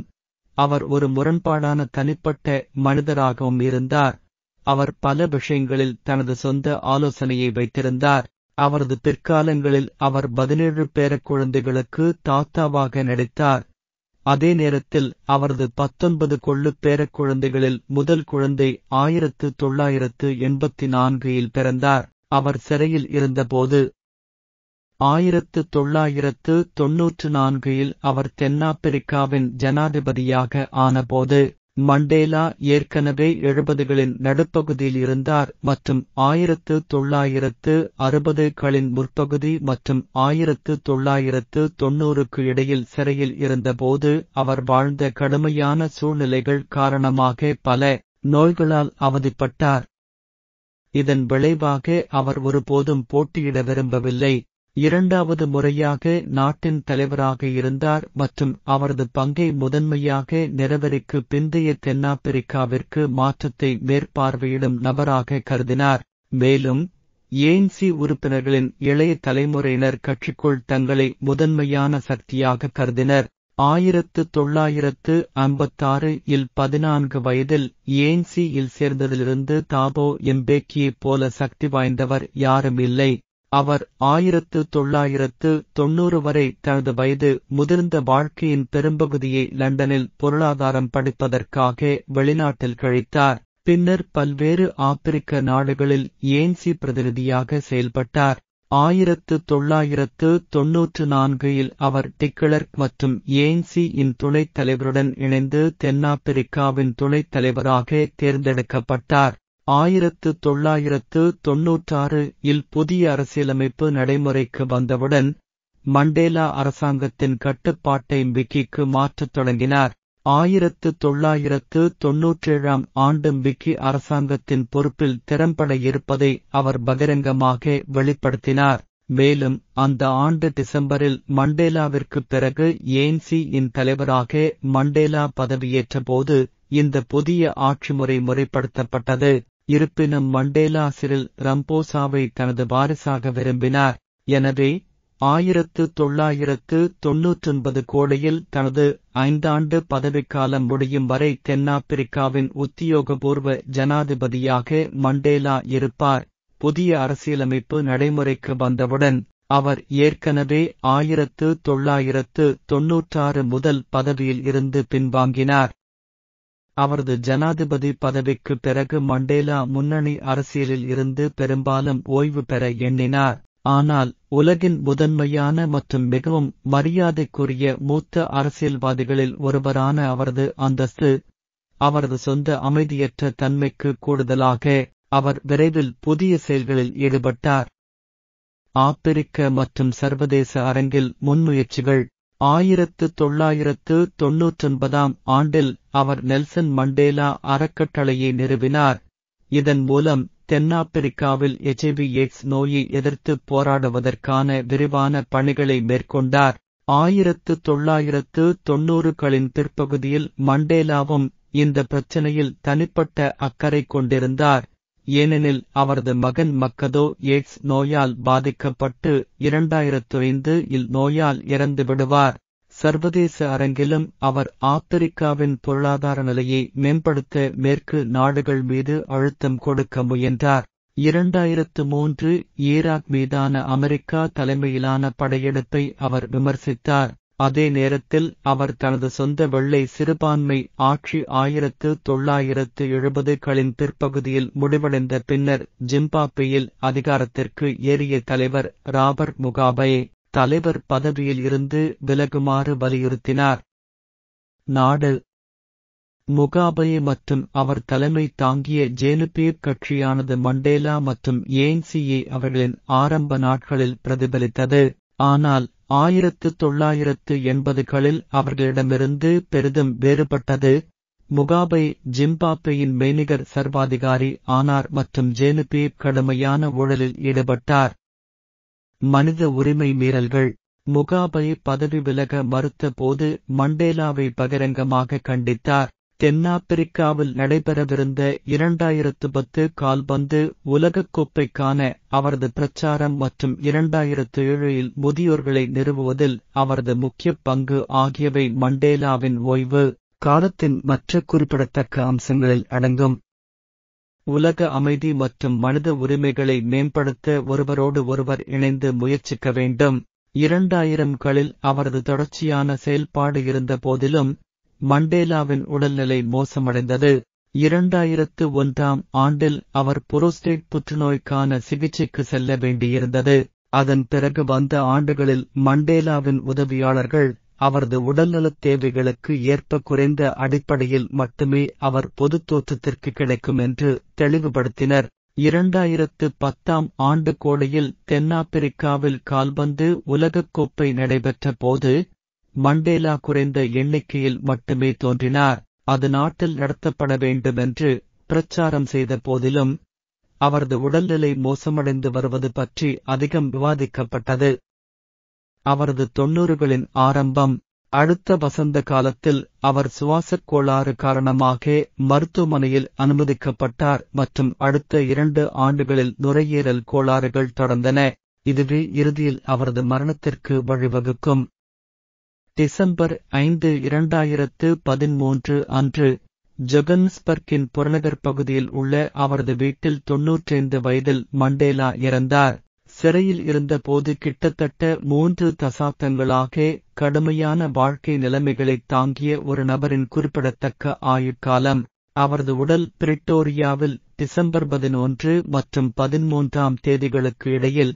Speaker 1: அவர் ஒரு முரண்பாடான தனிப்பட்ட மனிதராகவும் இருந்தார் அவர் பல விஷயங்களில் தனது சொந்த ஆலோசனையை வைத்திருந்தார் அவரது பிற்காலங்களில் அவர் பதினேழு பேரக்குழந்தைகளுக்கு தாத்தாவாக நடித்தார் அதே நேரத்தில் அவரது பத்தொன்பது கொள்ளு பேரக்குழந்தைகளில் முதல் குழந்தை ஆயிரத்து தொள்ளாயிரத்து எண்பத்தி நான்கில் பிறந்தார் அவர் சிறையில் இருந்தபோது ஆயிரத்து தொள்ளாயிரத்து தொன்னூற்று நான்கில் அவர் தென்னாப்பிரிக்காவின் ஜனாதிபதியாக ஆனபோது மண்டேலா ஏற்கனவே எழுபதுகளின் நடுப்பகுதியில் இருந்தார் மற்றும் ஆயிரத்து தொள்ளாயிரத்து அறுபதுகளின் முற்பகுதி மற்றும் ஆயிரத்து தொள்ளாயிரத்து தொன்னூறுக்கு இடையில் சிறையில் இருந்தபோது அவர் வாழ்ந்த கடுமையான சூழ்நிலைகள் காரணமாக பல நோய்களால் அவதிப்பட்டார் இதன் விளைவாக அவர் ஒருபோதும் போட்டியிட விரும்பவில்லை இரண்டாவது முறையாக நாட்டின் தலைவராக இருந்தார் மற்றும் அவரது பங்கை முதன்மையாக நிறவரிக்கு பிந்தைய தென்னாப்பிரிக்காவிற்கு மாற்றத்தை மேற்பார்வையிடும் நபராக கருதினார் மேலும் ஏன்சி உறுப்பினர்களின் இளைய தலைமுறையினர் கட்சிக்குள் தங்களை முதன்மையான சக்தியாக கருதினர் ஆயிரத்து தொள்ளாயிரத்து ஐம்பத்தாறு இல் பதினான்கு வயதில் ஏன்சி இல் சேர்ந்ததிலிருந்து தாபோ எம்பேக்கியைப் போல சக்தி வாய்ந்தவர் யாரும் இல்லை அவர் ஆயிரத்து தொள்ளாயிரத்து தொன்னூறு வரை தனது வயது முதிர்ந்த வாழ்க்கையின் பெரும்பகுதியை லண்டனில் பொருளாதாரம் படிப்பதற்காக வெளிநாட்டில் கழித்தார் பின்னர் பல்வேறு ஆப்பிரிக்க நாடுகளில் ஏன்சி பிரதிநிதியாக செயல்பட்டார் ஆயிரத்து தொள்ளாயிரத்து தொன்னூற்று நான்கில் அவர் டிக்கிளர்க் மற்றும் ஏன்சி இன் துணைத் தலைவருடன் இணைந்து தென்னாப்பிரிக்காவின் துணைத் தலைவராக தேர்ந்தெடுக்கப்பட்டார் ஆயிரத்து தொள்ளாயிரத்து தொன்னூற்றாறு இல் புதிய அரசியலமைப்பு நடைமுறைக்கு வந்தவுடன் மண்டேலா அரசாங்கத்தின் கட்டுப்பாட்டை விக்கிக்கு மாற்றத் தொடங்கினார் ஆயிரத்து தொள்ளாயிரத்து தொன்னூற்றேழாம் ஆண்டு விக்கி அரசாங்கத்தின் பொறுப்பில் திறம்பட இருப்பதை அவர் பகிரங்கமாக வெளிப்படுத்தினார் மேலும் அந்த ஆண்டு டிசம்பரில் மண்டேலாவிற்கு பிறகு ஏன்சி இன் தலைவராக மண்டேலா பதவியேற்றபோது இந்த புதிய ஆட்சிமுறை முறைப்படுத்தப்பட்டது இருப்பினும் மண்டேலா சிறில் ரம்போசாவை தனது வாரிசாக விரும்பினார் எனவே ஆயிரத்து தொள்ளாயிரத்து தொன்னூற்றொன்பது கோடையில் தனது ஐந்தாண்டு பதவிக்காலம் முடியும் வரை தென்னாப்பிரிக்காவின் உத்தியோகபூர்வ ஜனாதிபதியாக மண்டேலா இருப்பார் புதிய அரசியலமைப்பு நடைமுறைக்கு வந்தவுடன் அவர் ஏற்கனவே ஆயிரத்து தொள்ளாயிரத்து தொன்னூற்றாறு முதல் பதவியில் இருந்து பின்வாங்கினார் அவரது ஜனாதிபதி பதவிக்கு பிறகு மண்டேலா முன்னணி அரசியலில் இருந்து பெரும்பாலும் ஓய்வு பெற எண்ணினார் ஆனால் உலகின் முதன்மையான மற்றும் மிகவும் மரியாதைக்குரிய மூத்த அரசியல்வாதிகளில் ஒருவரான அவரது அந்தஸ்து அவரது சொந்த அமைதியற்ற தன்மைக்கு கூடுதலாக அவர் விரைவில் புதிய செயல்களில் ஈடுபட்டார் ஆப்பிரிக்க மற்றும் சர்வதேச அரங்கில் முன்முயற்சிகள் ஆயிரத்து தொள்ளாயிரத்து தொன்னூற்றொன்பதாம் ஆண்டில் அவர் நெல்சன் மண்டேலா அறக்கட்டளையை நிறுவினார் இதன் மூலம் தென்னாப்பிரிக்காவில் எச்ஐவி எக்ஸ் நோயை எதிர்த்து போராடுவதற்கான விரிவான பணிகளை மேற்கொண்டார் ஆயிரத்து தொள்ளாயிரத்து தொன்னூறுகளின் பிற்பகுதியில் மண்டேலாவும் இந்த பிரச்சினையில் தனிப்பட்ட அக்கறை கொண்டிருந்தார் ஏனெனில் அவரது மகன் மக்கதோ ஏட்ஸ் நோயால் பாதிக்கப்பட்டு இரண்டாயிரத்து ஐந்து இல் நோயால் இறந்து விடுவார் சர்வதேச அரங்கிலும் அவர் ஆப்பிரிக்காவின் பொருளாதார நிலையை மேம்படுத்த மேற்கு நாடுகள் மீது அழுத்தம் கொடுக்க முயன்றார் இரண்டாயிரத்து மூன்று ஈராக் மீதான அமெரிக்கா தலைமையிலான படையெடுப்பை அவர் விமர்சித்தார் அதே நேரத்தில் அவர் தனது சொந்த வெள்ளை சிறுபான்மை ஆட்சி ஆயிரத்து தொள்ளாயிரத்து எழுபதுகளின் பிற்பகுதியில் முடிவடைந்த பின்னர் ஜிம்பாப்பேயில் அதிகாரத்திற்கு ஏறிய தலைவர் ராபர்ட் முகாபே தலைவர் பதவியில் இருந்து விலகுமாறு வலியுறுத்தினார் நாடு முகாபே மற்றும் அவர் தலைமை தாங்கிய ஜேனுபீர் கட்சியானது மண்டேலா மற்றும் ஏன்சியை அவர்களின் ஆரம்ப நாட்களில் பிரதிபலித்தது ஆனால் ஆயிரத்து தொள்ளாயிரத்து எண்பதுகளில் அவர்களிடமிருந்து பெரிதும் வேறுபட்டது முகாபை ஜிம்பாப்பேயின் மெய்நிகர் சர்வாதிகாரி ஆனார் மற்றும் ஜேனுபி கடுமையான ஊழலில் ஈடுபட்டார் மனித உரிமை மீறல்கள் முகாபை பதவி விலக மறுத்த போது மண்டேலாவை பகிரங்கமாக கண்டித்தார் தென்னாப்பிரிக்காவில் நடைபெறவிருந்த இரண்டாயிரத்து பத்து கால்பந்து உலகக்கோப்பைக்கான அவரது பிரச்சாரம் மற்றும் இரண்டாயிரத்து ஏழில் முதியோர்களை நிறுவுவதில் அவரது முக்கிய பங்கு ஆகியவை மண்டேலாவின் ஓய்வு காலத்தின் மற்ற குறிப்பிடத்தக்க அம்சங்களில் அடங்கும் உலக அமைதி மற்றும் மனித உரிமைகளை மேம்படுத்த ஒருவரோடு ஒருவர் இணைந்து முயற்சிக்க வேண்டும் இரண்டாயிரம்களில் அவரது தொடர்ச்சியான செயல்பாடு இருந்த போதிலும் மண்டேலாவின் உடல்நிலை மோசமடைந்தது இரண்டாயிரத்து ஒன்றாம் ஆண்டில் அவர் புரோஸ்டேட் புற்றுநோய்க்கான சிகிச்சைக்கு செல்ல வேண்டியிருந்தது அதன் பிறகு வந்த ஆண்டுகளில் மண்டேலாவின் உதவியாளர்கள் அவரது உடல்நலத் தேவைகளுக்கு ஏற்ப குறைந்த அடிப்படையில் மட்டுமே அவர் பொது தோற்றத்திற்கு கிடைக்கும் என்று தெளிவுபடுத்தினர் இரண்டாயிரத்து பத்தாம் ஆண்டு கோடையில் தென்னாப்பிரிக்காவில் கால்பந்து உலகக்கோப்பை நடைபெற்ற போது மண்டேலா குறைந்த எண்ணிக்கையில் மட்டுமே தோன்றினார் அது நாட்டில் நடத்தப்பட வேண்டுமென்று பிரச்சாரம் செய்த போதிலும் அவரது உடல்நிலை மோசமடைந்து வருவது பற்றி அதிகம் விவாதிக்கப்பட்டது அவரது தொன்னூறுகளின் ஆரம்பம் அடுத்த வசந்த காலத்தில் அவர் சுவாசக் கோளாறு காரணமாக மருத்துவமனையில் அனுமதிக்கப்பட்டார் மற்றும் அடுத்த இரண்டு ஆண்டுகளில் நுரையீரல் கோளாறுகள் தொடர்ந்தன இதுவே இறுதியில் அவரது மரணத்திற்கு வழிவகுக்கும் டிசம்பர் ஐந்து இரண்டாயிரத்து பதிமூன்று அன்று ஜொகன்ஸ்பர்க்கின் புறநகர் பகுதியில் உள்ள அவரது வீட்டில் தொன்னூற்றைந்து வயதில் மண்டேலா இறந்தார் சிறையில் இருந்தபோது கிட்டத்தட்ட மூன்று தசாப்தங்களாக கடுமையான வாழ்க்கை நிலைமைகளை தாங்கிய ஒரு நபரின் குறிப்பிடத்தக்க ஆயுட்காலம் அவரது உடல் பிரிட்டோரியாவில் டிசம்பர் பதினொன்று மற்றும் பதிமூன்றாம் தேதிகளுக்கு இடையில்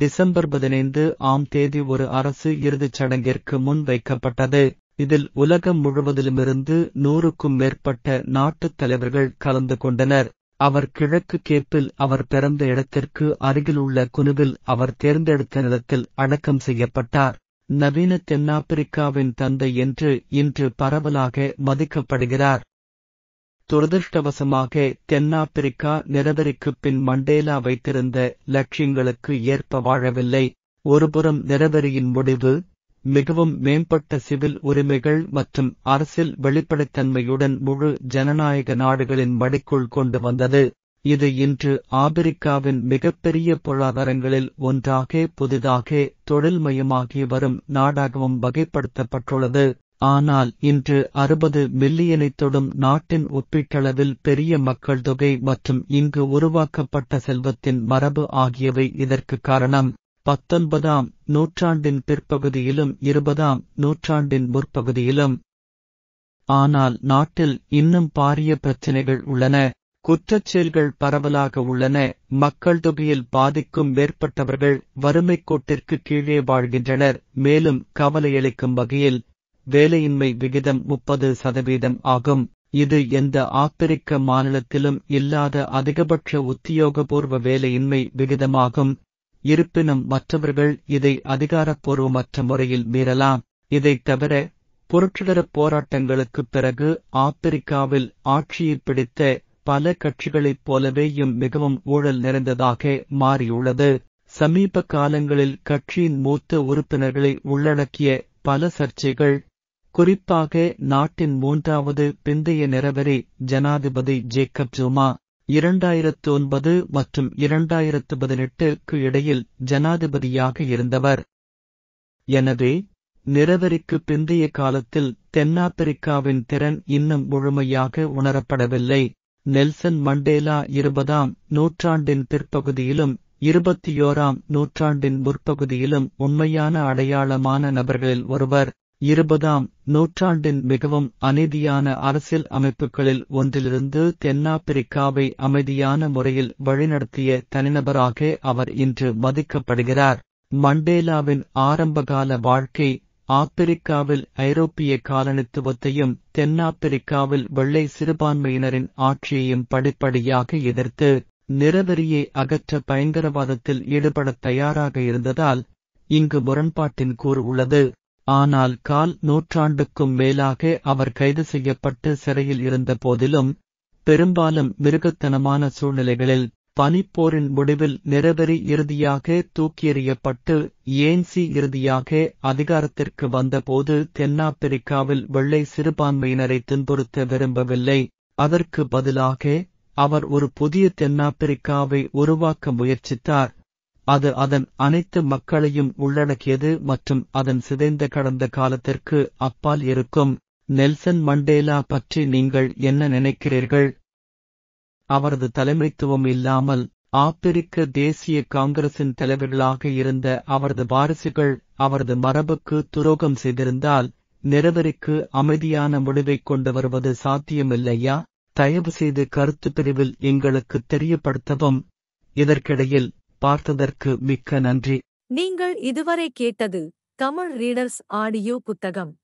Speaker 1: டிசம்பர் பதினைந்து ஆம் தேதி ஒரு அரசு இறுதிச் சடங்கிற்கு முன் வைக்கப்பட்டது இதில் உலகம் முழுவதிலுமிருந்து நூறுக்கும் மேற்பட்ட நாட்டுத் தலைவர்கள் கலந்து கொண்டனர் அவர் கிழக்கு கேப்பில் அவர் பிறந்த இடத்திற்கு அருகிலுள்ள குனுவில் அவர் தேர்ந்தெடுத்த நிலத்தில் அடக்கம் செய்யப்பட்டார் நவீன தென்னாப்பிரிக்காவின் தந்தை என்று இன்று பரவலாக மதிக்கப்படுகிறார் துரதிருஷ்டவசமாக தென்னாப்பிரிக்கா நிறவருக்கு பின் மண்டேலா வைத்திருந்த லட்சியங்களுக்கு ஏற்ப வாழவில்லை ஒருபுறம் நிரவரியின் முடிவு மிகவும் மேம்பட்ட சிவில் உரிமைகள் மற்றும் அரசியல் வெளிப்படைத்தன்மையுடன் முழு ஜனநாயக நாடுகளின் மடிக்குள் கொண்டு வந்தது இது இன்று ஆபிரிக்காவின் மிகப்பெரிய பொருளாதாரங்களில் ஒன்றாக புதிதாக தொழில்மயமாகி வரும் நாடாகவும் வகைப்படுத்தப்பட்டுள்ளது ஆனால் இன்று அறுபது மில்லியனை தொடும் நாட்டின் ஒப்பீட்டளவில் பெரிய மக்கள் தொகை மற்றும் இங்கு உருவாக்கப்பட்ட செல்வத்தின் மரபு ஆகியவை இதற்கு காரணம் பத்தொன்பதாம் நூற்றாண்டின் பிற்பகுதியிலும் இருபதாம் நூற்றாண்டின் முற்பகுதியிலும் ஆனால் நாட்டில் இன்னும் பாரிய பிரச்சினைகள் உள்ளன குற்றச்செயல்கள் பரவலாக உள்ளன மக்கள் தொகையில் பாதிக்கும் மேற்பட்டவர்கள் வறுமைக் கோட்டிற்கு கீழே வாழ்கின்றனர் மேலும் கவலையளிக்கும் வகையில் வேலையின்மை விகிதம் முப்பது சதவீதம் ஆகும் இது எந்த ஆப்பிரிக்க மாநிலத்திலும் இல்லாத அதிகபட்ச உத்தியோகபூர்வ வேலையின்மை விகிதமாகும் இருப்பினும் மற்றவர்கள் இதை அதிகாரப்பூர்வமற்ற முறையில் மீறலாம் இதைத் தவிர புரட்சிகர போராட்டங்களுக்குப் பிறகு ஆப்பிரிக்காவில் ஆட்சியை பிடித்த பல கட்சிகளைப் போலவேயும் மிகவும் ஊழல் நிறைந்ததாக மாறியுள்ளது சமீப காலங்களில் கட்சியின் மூத்த உறுப்பினர்களை உள்ளடக்கிய பல சர்ச்சைகள் குறிப்பாக நாட்டின் மூன்றாவது பிந்தைய நிறவரி ஜனாதிபதி ஜேக்கப் ஜோமா இரண்டாயிரத்து ஒன்பது மற்றும் இரண்டாயிரத்து பதினெட்டுக்கு இடையில் ஜனாதிபதியாக இருந்தவர் எனவே நிறவெறிக்கு பிந்தைய காலத்தில் தென்னாப்பிரிக்காவின் திறன் இன்னும் முழுமையாக உணரப்படவில்லை நெல்சன் மண்டேலா இருபதாம் நூற்றாண்டின் பிற்பகுதியிலும் இருபத்தியோராம் நூற்றாண்டின் முற்பகுதியிலும் உண்மையான அடையாளமான நபர்களில் ஒருவர் இருபதாம் நூற்றாண்டின் மிகவும் அநீதியான அரசியல் அமைப்புகளில் ஒன்றிலிருந்து தென்னாப்பிரிக்காவை அமைதியான முறையில் வழிநடத்திய தனிநபராக அவர் இன்று மதிக்கப்படுகிறார் மண்டேலாவின் ஆரம்பகால வாழ்க்கை ஆப்பிரிக்காவில் ஐரோப்பிய காலனித்துவத்தையும் தென்னாப்பிரிக்காவில் வெள்ளை சிறுபான்மையினரின் ஆட்சியையும் படிப்படியாக எதிர்த்து நிறவெறியை அகற்ற பயங்கரவாதத்தில் ஈடுபடத் தயாராக இருந்ததால் இங்கு முரண்பாட்டின் கூறு உள்ளது ஆனால் கால் நூற்றாண்டுக்கும் மேலாக அவர் கைது செய்யப்பட்டு சிறையில் இருந்த போதிலும் பெரும்பாலும் மிருகத்தனமான சூழ்நிலைகளில் பனிப்போரின் முடிவில் நிறவெறி இறுதியாக தூக்கியெறியப்பட்டு ஏன்சி இறுதியாக அதிகாரத்திற்கு வந்தபோது தென்னாப்பிரிக்காவில் வெள்ளை சிறுபான்மையினரை துன்புறுத்த விரும்பவில்லை அதற்கு பதிலாக அவர் ஒரு புதிய தென்னாப்பிரிக்காவை உருவாக்க முயற்சித்தார் அது அதன் அனைத்து மக்களையும் உள்ளடக்கியது மற்றும் அதன் சிதைந்த கடந்த காலத்திற்கு அப்பால் இருக்கும் நெல்சன் மண்டேலா பற்றி நீங்கள் என்ன நினைக்கிறீர்கள் அவரது தலைமைத்துவம் இல்லாமல் ஆப்பிரிக்க தேசிய காங்கிரசின் தலைவர்களாக இருந்த அவரது வாரிசுகள் அவரது மரபுக்கு துரோகம் செய்திருந்தால் நிறவெறிக்கு அமைதியான முடிவைக் கொண்டு வருவது சாத்தியமில்லையா தயவுசெய்து கருத்து பிரிவில் எங்களுக்கு தெரியப்படுத்தவும் இதற்கிடையில் பார்த்ததற்கு மிக்க நன்றி நீங்கள் இதுவரை கேட்டது தமிழ் ரீடர்ஸ் ஆடியோ புத்தகம்